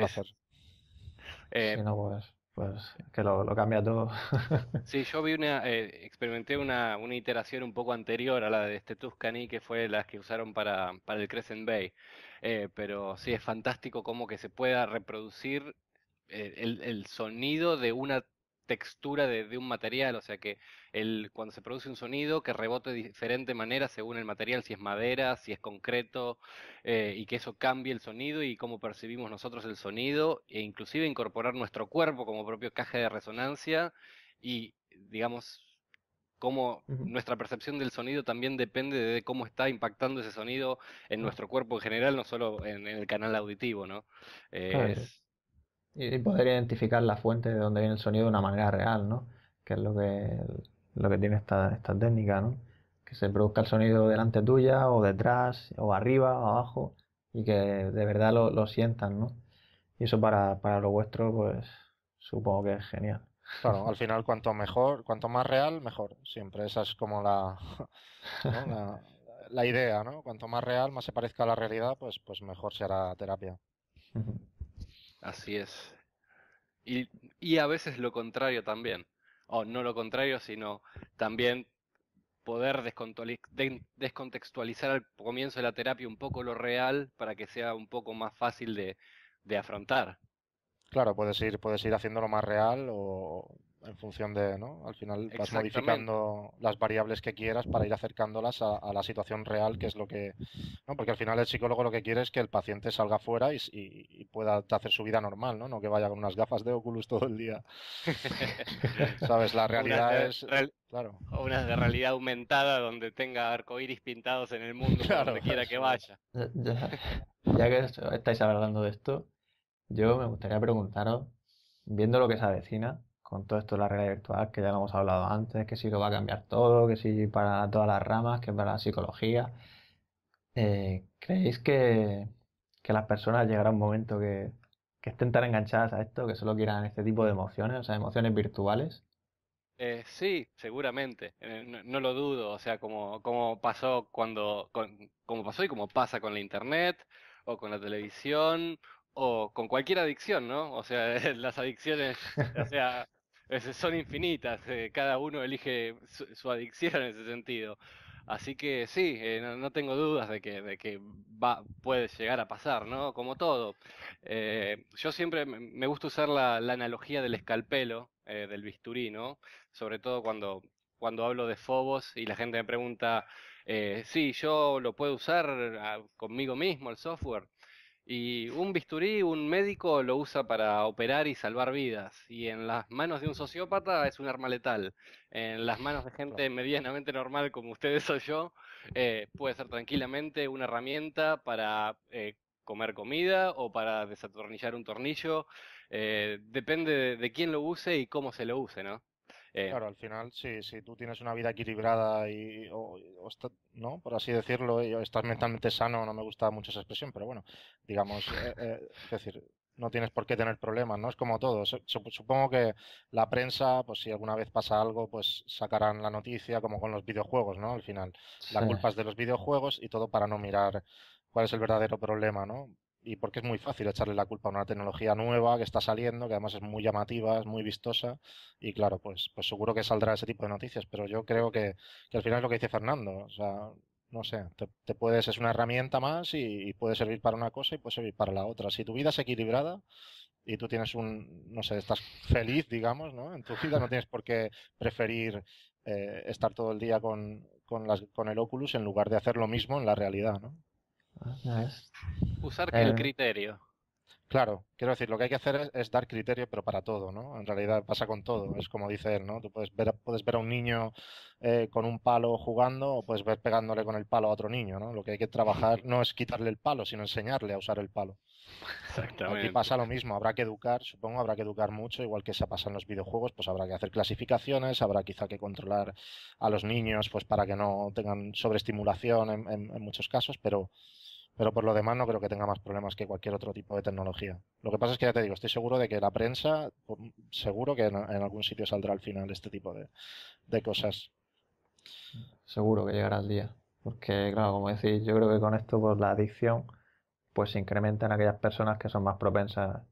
eh, si no, pues pues que lo, cambia todo. sí, yo vi una, eh, experimenté una, una, iteración un poco anterior a la de este Tuscany, que fue la que usaron para, para el Crescent Bay. Eh, pero sí, es fantástico cómo que se pueda reproducir eh, el, el, sonido de una textura de, un material, o sea que el, cuando se produce un sonido que rebote de diferente manera según el material, si es madera, si es concreto, eh, y que eso cambie el sonido y cómo percibimos nosotros el sonido, e inclusive incorporar nuestro cuerpo como propio caja de resonancia y, digamos, cómo nuestra percepción del sonido también depende de cómo está impactando ese sonido en nuestro cuerpo en general, no solo en, el canal auditivo, ¿no? y poder identificar la fuente de donde viene el sonido de una manera real, ¿no? Que es lo que, lo que tiene esta, esta técnica, Que se produzca el sonido delante tuya o detrás o arriba o abajo y que de verdad lo, lo sientan, ¿no? Y eso para, lo vuestro, pues supongo que es genial. Claro, al final cuanto mejor, cuanto más real, mejor. Siempre esa es como la, la, idea, ¿no? Cuanto más real, más se parezca a la realidad, pues, pues mejor será la terapia. Así es. Y, y a veces lo contrario también. O no lo contrario, sino también poder descontextualizar al comienzo de la terapia un poco lo real para que sea un poco más fácil de, de afrontar. Claro, puedes ir, puedes ir haciéndolo más real o en función de, ¿no? Al final vas modificando las variables que quieras para ir acercándolas a, la situación real, que es lo que, Porque al final el psicólogo lo que quiere es que el paciente salga fuera y, pueda hacer su vida normal, ¿no? No que vaya con unas gafas de Oculus todo el día. ¿Sabes? La realidad es... Claro. una realidad aumentada donde tenga arcoíris pintados en el mundo donde quiera que vaya. Ya, ya que estáis hablando de esto, yo me gustaría preguntaros, viendo lo que se avecina, con todo esto de la realidad virtual, que ya hemos hablado antes, que si lo va a cambiar todo, que sí para todas las ramas, que para la psicología. Eh, ¿Creéis que, que, las personas llegará un momento que, estén tan enganchadas a esto, que solo quieran este tipo de emociones, o sea, emociones virtuales? Eh, sí, seguramente, eh, no, lo dudo, o sea, como, como pasó cuando, como pasó y como pasa con la internet, o con la televisión, o con cualquier adicción, ¿no? O sea, las adicciones, o sea, son infinitas, eh, cada uno elige su, adicción en ese sentido. Así que sí, eh, no, tengo dudas de que, de que va, puede llegar a pasar, ¿no? Como todo. Eh, yo siempre me gusta usar la, analogía del escalpelo, del bisturí, ¿no? Sobre todo cuando, cuando hablo de Fobos y la gente me pregunta, sí, yo lo puedo usar ah, conmigo mismo el software. Y un bisturí, un médico lo usa para operar y salvar vidas. Y en las manos de un sociópata es un arma letal. En las manos de gente medianamente normal como ustedes o yo, eh, puede ser tranquilamente una herramienta para eh, comer comida o para desatornillar un tornillo. Eh, depende de, de, quién lo use y cómo se lo use, ¿no? Eh, claro, al final, sí, si tú tienes una vida equilibrada y, o, ¿no? Por así decirlo, estás mentalmente sano, no me gusta mucho esa expresión, pero bueno, digamos, eh, eh, es decir, no tienes por qué tener problemas, ¿no? Es como todo. Supongo que la prensa, pues si alguna vez pasa algo, pues sacarán la noticia, como con los videojuegos, ¿no? Al final, la culpa es de los videojuegos y todo para no mirar cuál es el verdadero problema, ¿no? y porque es muy fácil echarle la culpa a una tecnología nueva que está saliendo, que además es muy llamativa, es muy vistosa, y claro, pues, pues seguro que saldrá ese tipo de noticias, pero yo creo que, al final es lo que dice Fernando, o sea, no sé, te, puedes, es una herramienta más y, puede servir para una cosa y puede servir para la otra. Si tu vida es equilibrada y tú tienes un, no sé, estás feliz, digamos, ¿no? En tu vida no tienes por qué preferir eh, estar todo el día con, las, con el Oculus en lugar de hacer lo mismo en la realidad, ¿no? Ah, usar eh, el criterio. Claro, quiero decir, lo que hay que hacer es, dar criterio, pero para todo, ¿no? En realidad pasa con todo, es como dice él, ¿no? Tú puedes ver, puedes ver a un niño eh, con un palo jugando o puedes ver pegándole con el palo a otro niño, ¿no? Lo que hay que trabajar no es quitarle el palo, sino enseñarle a usar el palo. Exactamente. Aquí pasa lo mismo, habrá que educar, supongo, habrá que educar mucho, igual que se pasa en los videojuegos, pues habrá que hacer clasificaciones, habrá quizá que controlar a los niños, pues para que no tengan sobreestimulación en muchos casos, pero pero por lo demás no creo que tenga más problemas que cualquier otro tipo de tecnología. Lo que pasa es que ya te digo, estoy seguro de que la prensa, seguro que en, algún sitio saldrá al final este tipo de, cosas. Seguro que llegará el día. Porque, claro, como decís, yo creo que con esto pues, la adicción pues se incrementa en aquellas personas que son más propensas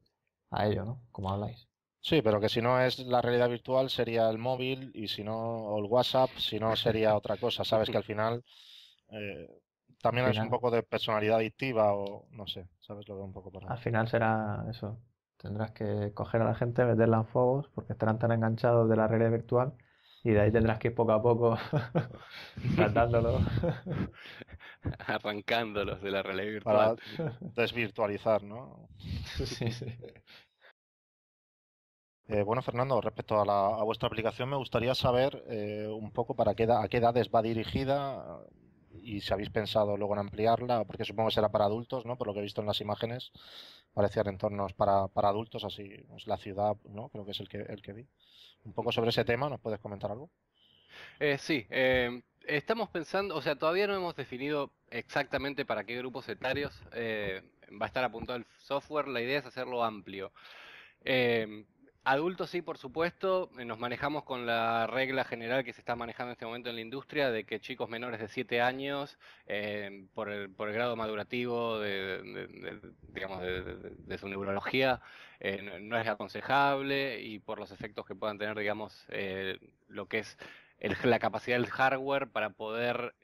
a ello, ¿no? Como habláis. Sí, pero que si no es la realidad virtual sería el móvil y si no, o el WhatsApp, si no sería otra cosa. Sabes que al final... Eh, también es un poco de personalidad adictiva o no sé, ¿sabes? Lo veo un poco por ahí. Al final será eso. Tendrás que coger a la gente, meterla en fuegos, porque estarán tan enganchados de la realidad virtual y de ahí tendrás que ir poco a poco tratándolos. Arrancándolos de la realidad virtual. Para desvirtualizar, ¿no? sí, sí. Eh, bueno, Fernando, respecto a, la, a, vuestra aplicación, me gustaría saber eh, un poco para qué, a qué edades va dirigida, y si habéis pensado luego en ampliarla, porque supongo que será para adultos, ¿no? Por lo que he visto en las imágenes, parecían entornos para, para adultos, así pues la ciudad, ¿no? Creo que es el que, el que vi. Un poco sobre ese tema, ¿nos puedes comentar algo? Eh, sí, em, estamos pensando, o sea, todavía no hemos definido exactamente para qué grupos etarios eh, va a estar apuntado el software, la idea es hacerlo amplio. Em, Adultos sí, por supuesto. Eh, nos manejamos con la regla general que se está manejando en este momento en la industria de que chicos menores de 7 años, eh, por, el, grado madurativo de, digamos, de, su neurología, eh, no es aconsejable y por los efectos que puedan tener, digamos, lo que es la capacidad del hardware para poder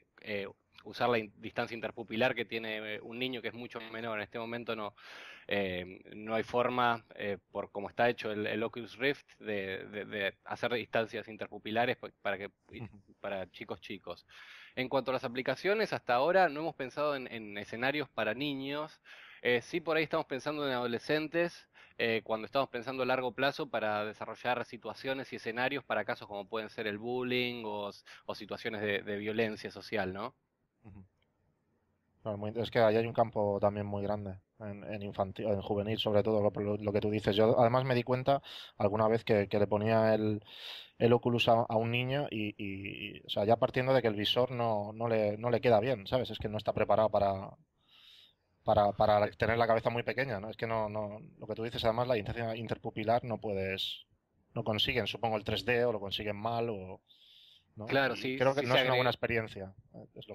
usar la distancia interpupilar que tiene eh, un niño que es mucho menor. En este momento no, eh, no hay forma, eh, por como está hecho el, Oculus Rift, de, hacer distancias interpupilares pues, para, que, para chicos chicos. En cuanto a las aplicaciones, hasta ahora no hemos pensado en, escenarios para niños. sí, por ahí estamos pensando en adolescentes, cuando estamos pensando a largo plazo para desarrollar situaciones y escenarios para casos como pueden ser el bullying o, situaciones de, de, violencia social, ¿no? es que ahí hay un campo también muy grande en, infantil, en juvenil, sobre todo lo, que tú dices. Yo además me di cuenta alguna vez que, le ponía el, el Oculus a, un niño y, o sea, ya partiendo de que el visor no, no, le, no le queda bien, ¿sabes? Es que no está preparado para, para, para tener la cabeza muy pequeña, ¿no? Es que no, no, lo que tú dices, además, la distancia interpupilar no puedes, no consiguen, supongo, el 3D o lo consiguen mal o... Claro, sí. Creo que no es una buena experiencia.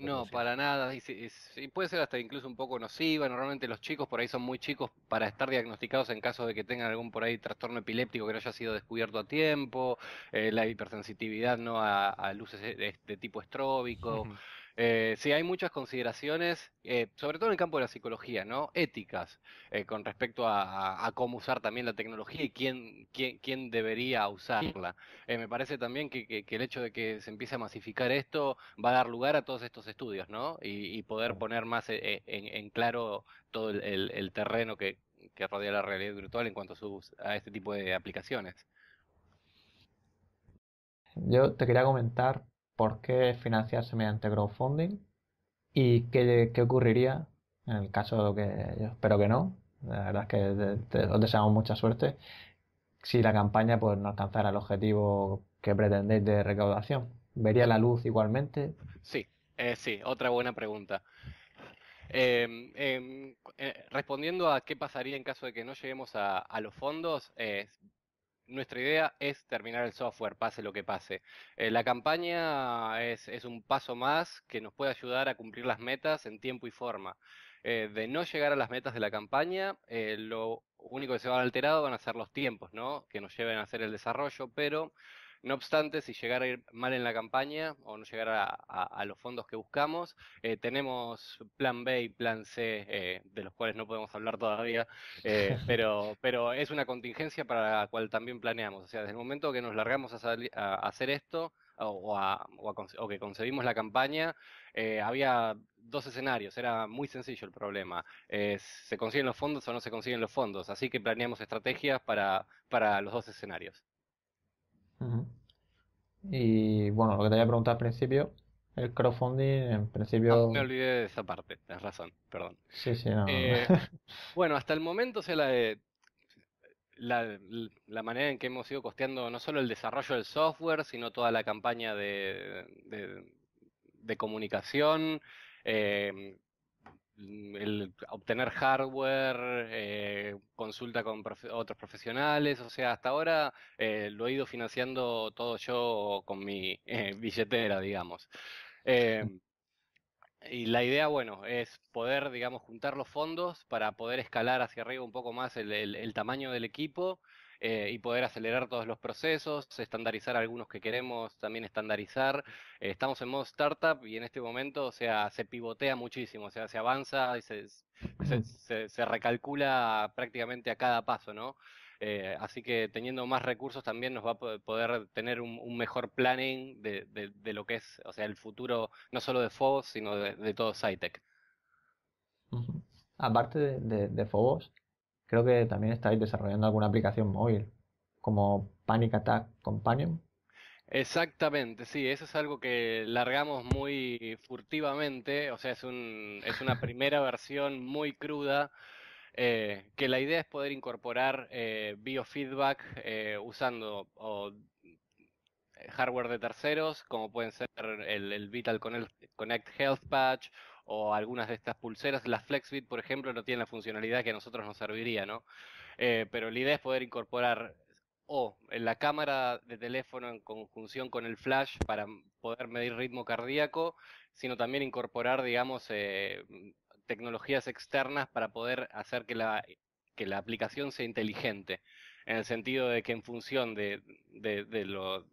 no, para nada. Y, puede ser hasta incluso un poco nociva. Normalmente los chicos por ahí son muy chicos para estar diagnosticados en caso de que tengan algún por ahí trastorno epiléptico que no haya sido descubierto a tiempo, eh, la hipersensitividad no a, luces de, este, tipo estróbico, eh, sí, hay muchas consideraciones, eh, sobre todo en el campo de la psicología, ¿no? Éticas, eh, con respecto a, cómo usar también la tecnología y quién, quién, debería usarla. Eh, me parece también que, el hecho de que se empiece a masificar esto va a dar lugar a todos estos estudios, ¿no? Y, poder poner más en, claro todo el, terreno que, rodea la realidad virtual en cuanto a este tipo de aplicaciones. Yo te quería comentar por qué financiarse mediante crowdfunding y qué, ocurriría en el caso de que yo espero que no. La verdad es que os deseamos mucha suerte si la campaña pues no alcanzara el objetivo que pretendéis de recaudación. ¿Vería la luz igualmente? Sí, eh, sí, otra buena pregunta. Em, em, eh, respondiendo a qué pasaría en caso de que no lleguemos a los fondos, eh, nuestra idea es terminar el software, pase lo que pase. Eh, la campaña es, un paso más que nos puede ayudar a cumplir las metas en tiempo y forma. Eh, de no llegar a las metas de la campaña, eh, lo único que se va a alterar van a ser los tiempos, ¿no? Que nos lleven a hacer el desarrollo, pero no obstante, si llegara a ir mal en la campaña o no llegara a, los fondos que buscamos, eh, tenemos plan B y plan C, eh, de los cuales no podemos hablar todavía, eh, pero, pero es una contingencia para la cual también planeamos. O sea, desde el momento que nos largamos a, hacer esto, o, o, que concebimos la campaña, había dos escenarios, era muy sencillo el problema. ¿Se consiguen los fondos o no se consiguen los fondos? Así que planeamos estrategias para, para los dos escenarios. Y bueno, lo que te había preguntado al principio, el crowdfunding en principio... Ah, me olvidé de esa parte, tienes razón, perdón. Sí, sí, no. Eh, bueno, hasta el momento o sea, la, eh, la, manera en que hemos ido costeando no solo el desarrollo del software, sino toda la campaña de, de, comunicación, eh, Mm, el obtener hardware, eh, consulta con otros profesionales, o sea, hasta ahora eh, lo he ido financiando todo yo con mi eh, billetera, digamos. y la idea, bueno, es poder, digamos, juntar los fondos para poder escalar hacia arriba un poco más el tamaño del equipo eh, y poder acelerar todos los procesos, estandarizar algunos que queremos también estandarizar. Eh, estamos en modo startup y en este momento, o sea, se pivotea muchísimo, o sea, se avanza y se, se, recalcula prácticamente a cada paso, ¿no? Eh, así que teniendo más recursos también nos va a poder tener un, mejor planning de, de, lo que es, o sea, el futuro no solo de Fobos, sino de, todo SciTech. Aparte de, Fobos, Creo que también estáis desarrollando alguna aplicación móvil, como Panic Attack Companion. Exactamente, sí, eso es algo que largamos muy furtivamente, o sea, es, un, es una primera versión muy cruda, eh, que la idea es poder incorporar eh, biofeedback eh, usando hardware de terceros, como pueden ser el Vital Connect Health Patch o algunas de estas pulseras. la FlexFit, por ejemplo, no tiene la funcionalidad que a nosotros nos serviría, ¿no? Eh, pero la idea es poder incorporar o en la cámara de teléfono en conjunción con el flash para poder medir ritmo cardíaco, sino también incorporar, digamos, eh, tecnologías externas para poder hacer que la, que la aplicación sea inteligente, en el sentido de que en función de, de, de, lo,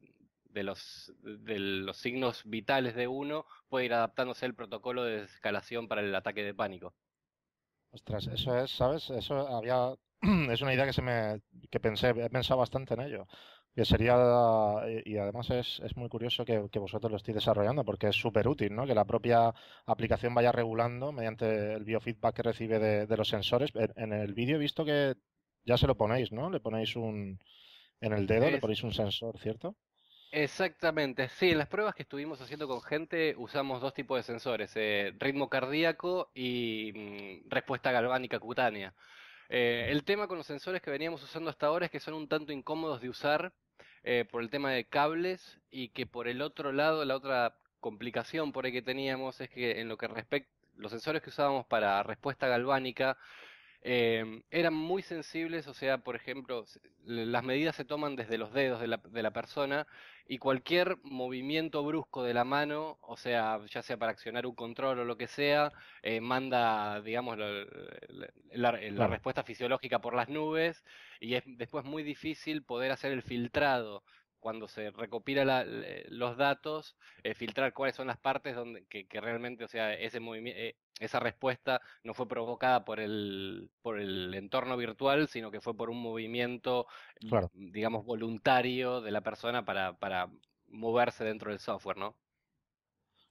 de los, de los signos vitales de uno, puede ir adaptándose el protocolo de escalación para el ataque de pánico. Ostras, eso es, ¿sabes? Eso había. Es una idea que se me. que pensé, he pensado bastante en ello. Que sería. Y además es, muy curioso que, vosotros lo estéis desarrollando, porque es súper útil, ¿no? Que la propia aplicación vaya regulando mediante el biofeedback que recibe de, de los sensores. En, el vídeo he visto que ya se lo ponéis, ¿no? Le ponéis un. En el dedo le ponéis un sensor, ¿cierto? Exactamente, sí, en las pruebas que estuvimos haciendo con gente usamos dos tipos de sensores, eh, ritmo cardíaco y mm, respuesta galvánica cutánea. Eh, el tema con los sensores que veníamos usando hasta ahora es que son un tanto incómodos de usar eh, por el tema de cables y que por el otro lado, la otra complicación por ahí que teníamos es que en lo que respecta los sensores que usábamos para respuesta galvánica Em, eran muy sensibles, o sea, por ejemplo, las medidas se toman desde los dedos de la, persona y cualquier movimiento brusco de la mano, o sea, ya sea para accionar un control o lo que sea, eh, manda, digamos, la, eh, respuesta fisiológica por las nubes y es después muy difícil poder hacer el filtrado cuando se recopila los datos, eh, filtrar cuáles son las partes donde que, realmente, o sea, ese movimiento, esa respuesta no fue provocada por el, por el entorno virtual, sino que fue por un movimiento, mm, digamos, voluntario de la persona para, para moverse dentro del software, ¿no?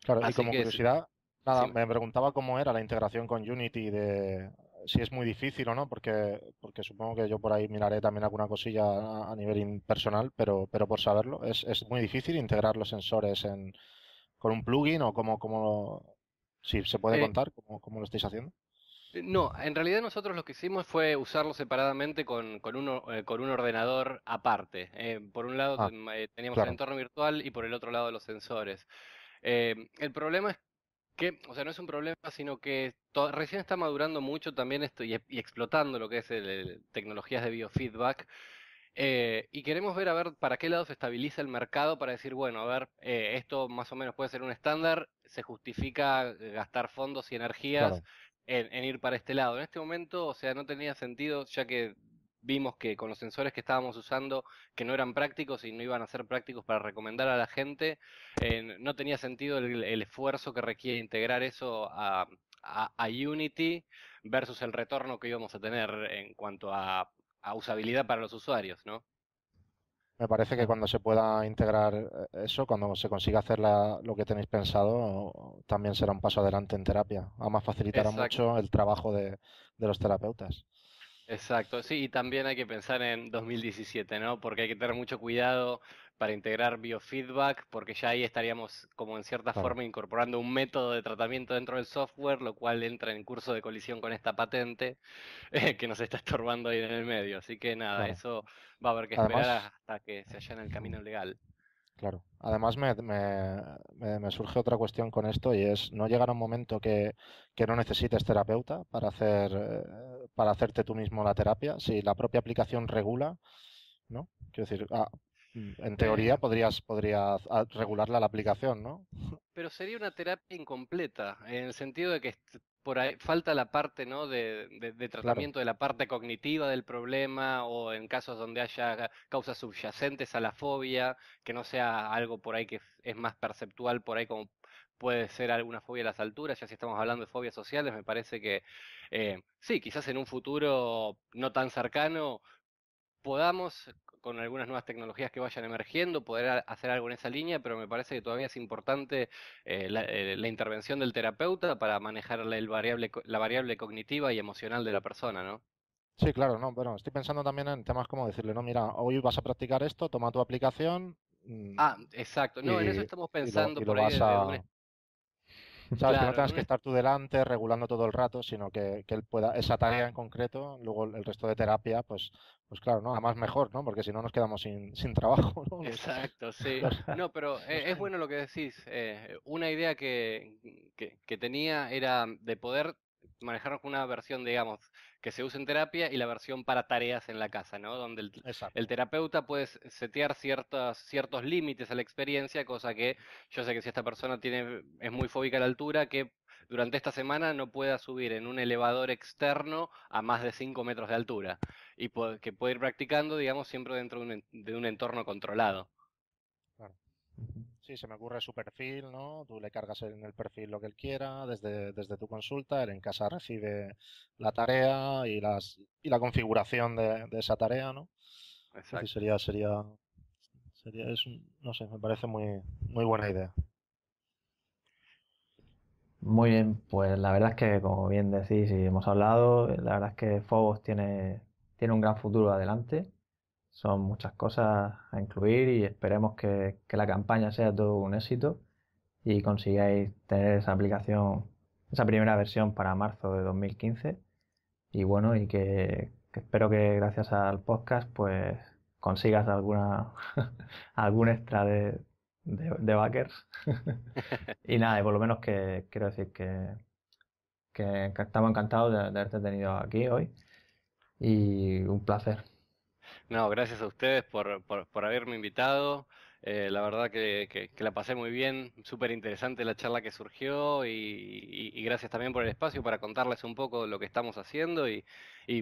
Claro, y como curiosidad, nada, me preguntaba cómo era la integración con Unity de si es muy difícil o no, porque, porque supongo que yo por ahí miraré también alguna cosilla a nivel personal, pero, pero por saberlo, ¿es, es muy difícil integrar los sensores en, con un plugin o como como Sí, se puede eh, contar cómo, lo estáis haciendo. Eh, no, en realidad nosotros lo que hicimos fue usarlo separadamente con, con, uno eh, con un ordenador aparte. por un lado ah, teníamos el entorno virtual y por el otro lado los sensores. Em, el problema es que, o sea, no es un problema, sino que recién está madurando mucho también esto y, explotando lo que es el, tecnologías de biofeedback. Eh, y queremos ver a ver para qué lado se estabiliza el mercado para decir, bueno, a ver, eh, esto más o menos puede ser un estándar, se justifica eh, gastar fondos y energías en, ir para este lado. En este momento, o sea, no tenía sentido, ya que vimos que con los sensores que estábamos usando, que no eran prácticos y no iban a ser prácticos para recomendar a la gente, no tenía sentido el, esfuerzo que requiere integrar eso a Unity versus el retorno que íbamos a tener en cuanto a a usabilidad para los usuarios, ¿no? Me parece que cuando se pueda integrar eh, eso, cuando se consiga hacer lo que tenéis pensado, también será un paso adelante en terapia. Además, facilitará mucho el trabajo de, de, los terapeutas. Exacto, sí, y también hay que pensar en 2017, ¿no? Porque hay que tener mucho cuidado para integrar biofeedback, porque ya ahí estaríamos como en cierta forma incorporando un método de tratamiento dentro del software, lo cual entra en curso de colisión con esta patente que nos está estorbando ahí en el medio. Así que nada, eso va a haber que esperar hasta que se haya en el camino legal. Claro. Además me, surge otra cuestión con esto y es, ¿no llegará un momento que, no necesites terapeuta para, hacer, eh, para hacerte tú mismo la terapia? Si la propia aplicación regula, ¿no? Quiero decir, ah, Mm, en teoría eh. podrías, ah, regularla la aplicación, ¿no? Pero sería una terapia incompleta, en el sentido de que por ahí falta la parte ¿no? de, tratamiento de la parte cognitiva del problema o en casos donde haya causas subyacentes a la fobia, que no sea algo por ahí que es más perceptual, por ahí como puede ser alguna fobia a las alturas, ya si estamos hablando de fobias sociales, me parece que eh, sí, quizás en un futuro no tan cercano podamos, con algunas nuevas tecnologías que vayan emergiendo, poder hacer algo en esa línea, pero me parece que todavía es importante eh, eh, la, intervención del terapeuta para manejar la, variable, la variable cognitiva y emocional de la persona, ¿no? Sí, claro, no, bueno, estoy pensando también en temas como decirle, no, mira, hoy vas a practicar esto, toma tu aplicación. Mm, ah, exacto, no, en eso estamos pensando por ahí. ¿Sabes? que no tengas que estar tú delante regulando todo el rato, sino que, él pueda, esa tarea en concreto, luego el resto de terapia, pues, pues claro, ¿no? Además mejor, ¿no? Porque si no nos quedamos sin, sin trabajo, Exacto, sí. No, pero eh, es, bueno lo que decís. Eh, una idea que, que, que tenía era de poder manejarnos con una versión, digamos, que se usa en terapia y la versión para tareas en la casa, ¿no? Donde el, terapeuta puede setear ciertos, ciertos límites a la experiencia, cosa que yo sé que si esta persona tiene, es muy fóbica a la altura, que durante esta semana no pueda subir en un elevador externo a más de 5 metros de altura y que puede ir practicando, digamos, siempre dentro de un, de un entorno controlado. Claro se me ocurre su perfil, ¿no? Tú le cargas en el perfil lo que él quiera desde, desde tu consulta, él en casa recibe la tarea y, las, y la configuración de, esa tarea, ¿no? Exacto. sería, sería, no sé, me parece muy, muy buena idea. Muy bien, pues la verdad es que, como bien decís y hemos hablado, la verdad es que Fobos tiene, tiene un gran futuro adelante son muchas cosas a incluir y esperemos que, la campaña sea todo un éxito y consigáis tener esa aplicación, esa primera versión para marzo de 2015. Y bueno, y que, espero que gracias al podcast pues consigas alguna algún extra de, de, backers. y nada, y por lo menos que quiero decir que, que, estamos encantados de, de haberte tenido aquí hoy y un placer. No, gracias a ustedes por, por, haberme invitado. Eh, la verdad que, la pasé muy bien, súper interesante la charla que surgió y, y, gracias también por el espacio para contarles un poco lo que estamos haciendo y,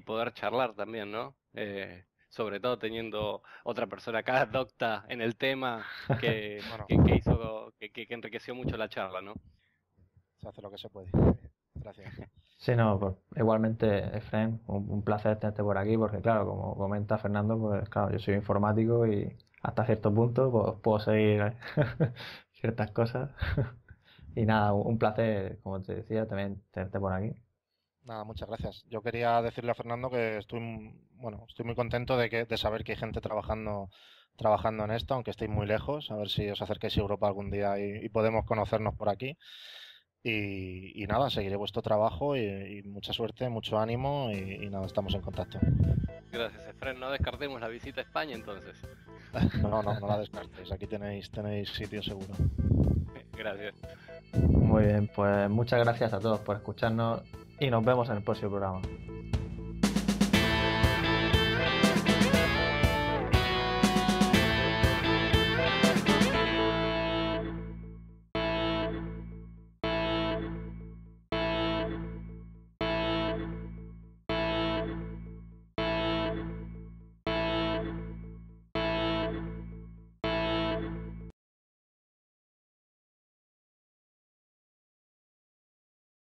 poder charlar también, ¿no? Eh, sobre todo teniendo otra persona acá docta en el tema que, que, que, enriqueció mucho la charla, ¿no? Se hace lo que se puede. Gracias. Sí, no, pues, igualmente, Efraín, un, placer tenerte por aquí, porque claro, como comenta Fernando, pues claro, yo soy informático y hasta cierto punto pues, puedo seguir ciertas cosas. y nada, un placer, como te decía, también tenerte por aquí. Nada, muchas gracias. Yo quería decirle a Fernando que estoy, bueno, estoy muy contento de, que, de saber que hay gente trabajando trabajando en esto, aunque estéis muy lejos, a ver si os acerquéis a Europa algún día y podemos conocernos por aquí. Y, nada, seguiré vuestro trabajo y, mucha suerte, mucho ánimo y, nada, estamos en contacto. Gracias, Efren. No descartemos la visita a España entonces. no, no, no la descartéis. Aquí tenéis, tenéis sitio seguro. Gracias. Muy bien, pues muchas gracias a todos por escucharnos y nos vemos en el próximo programa.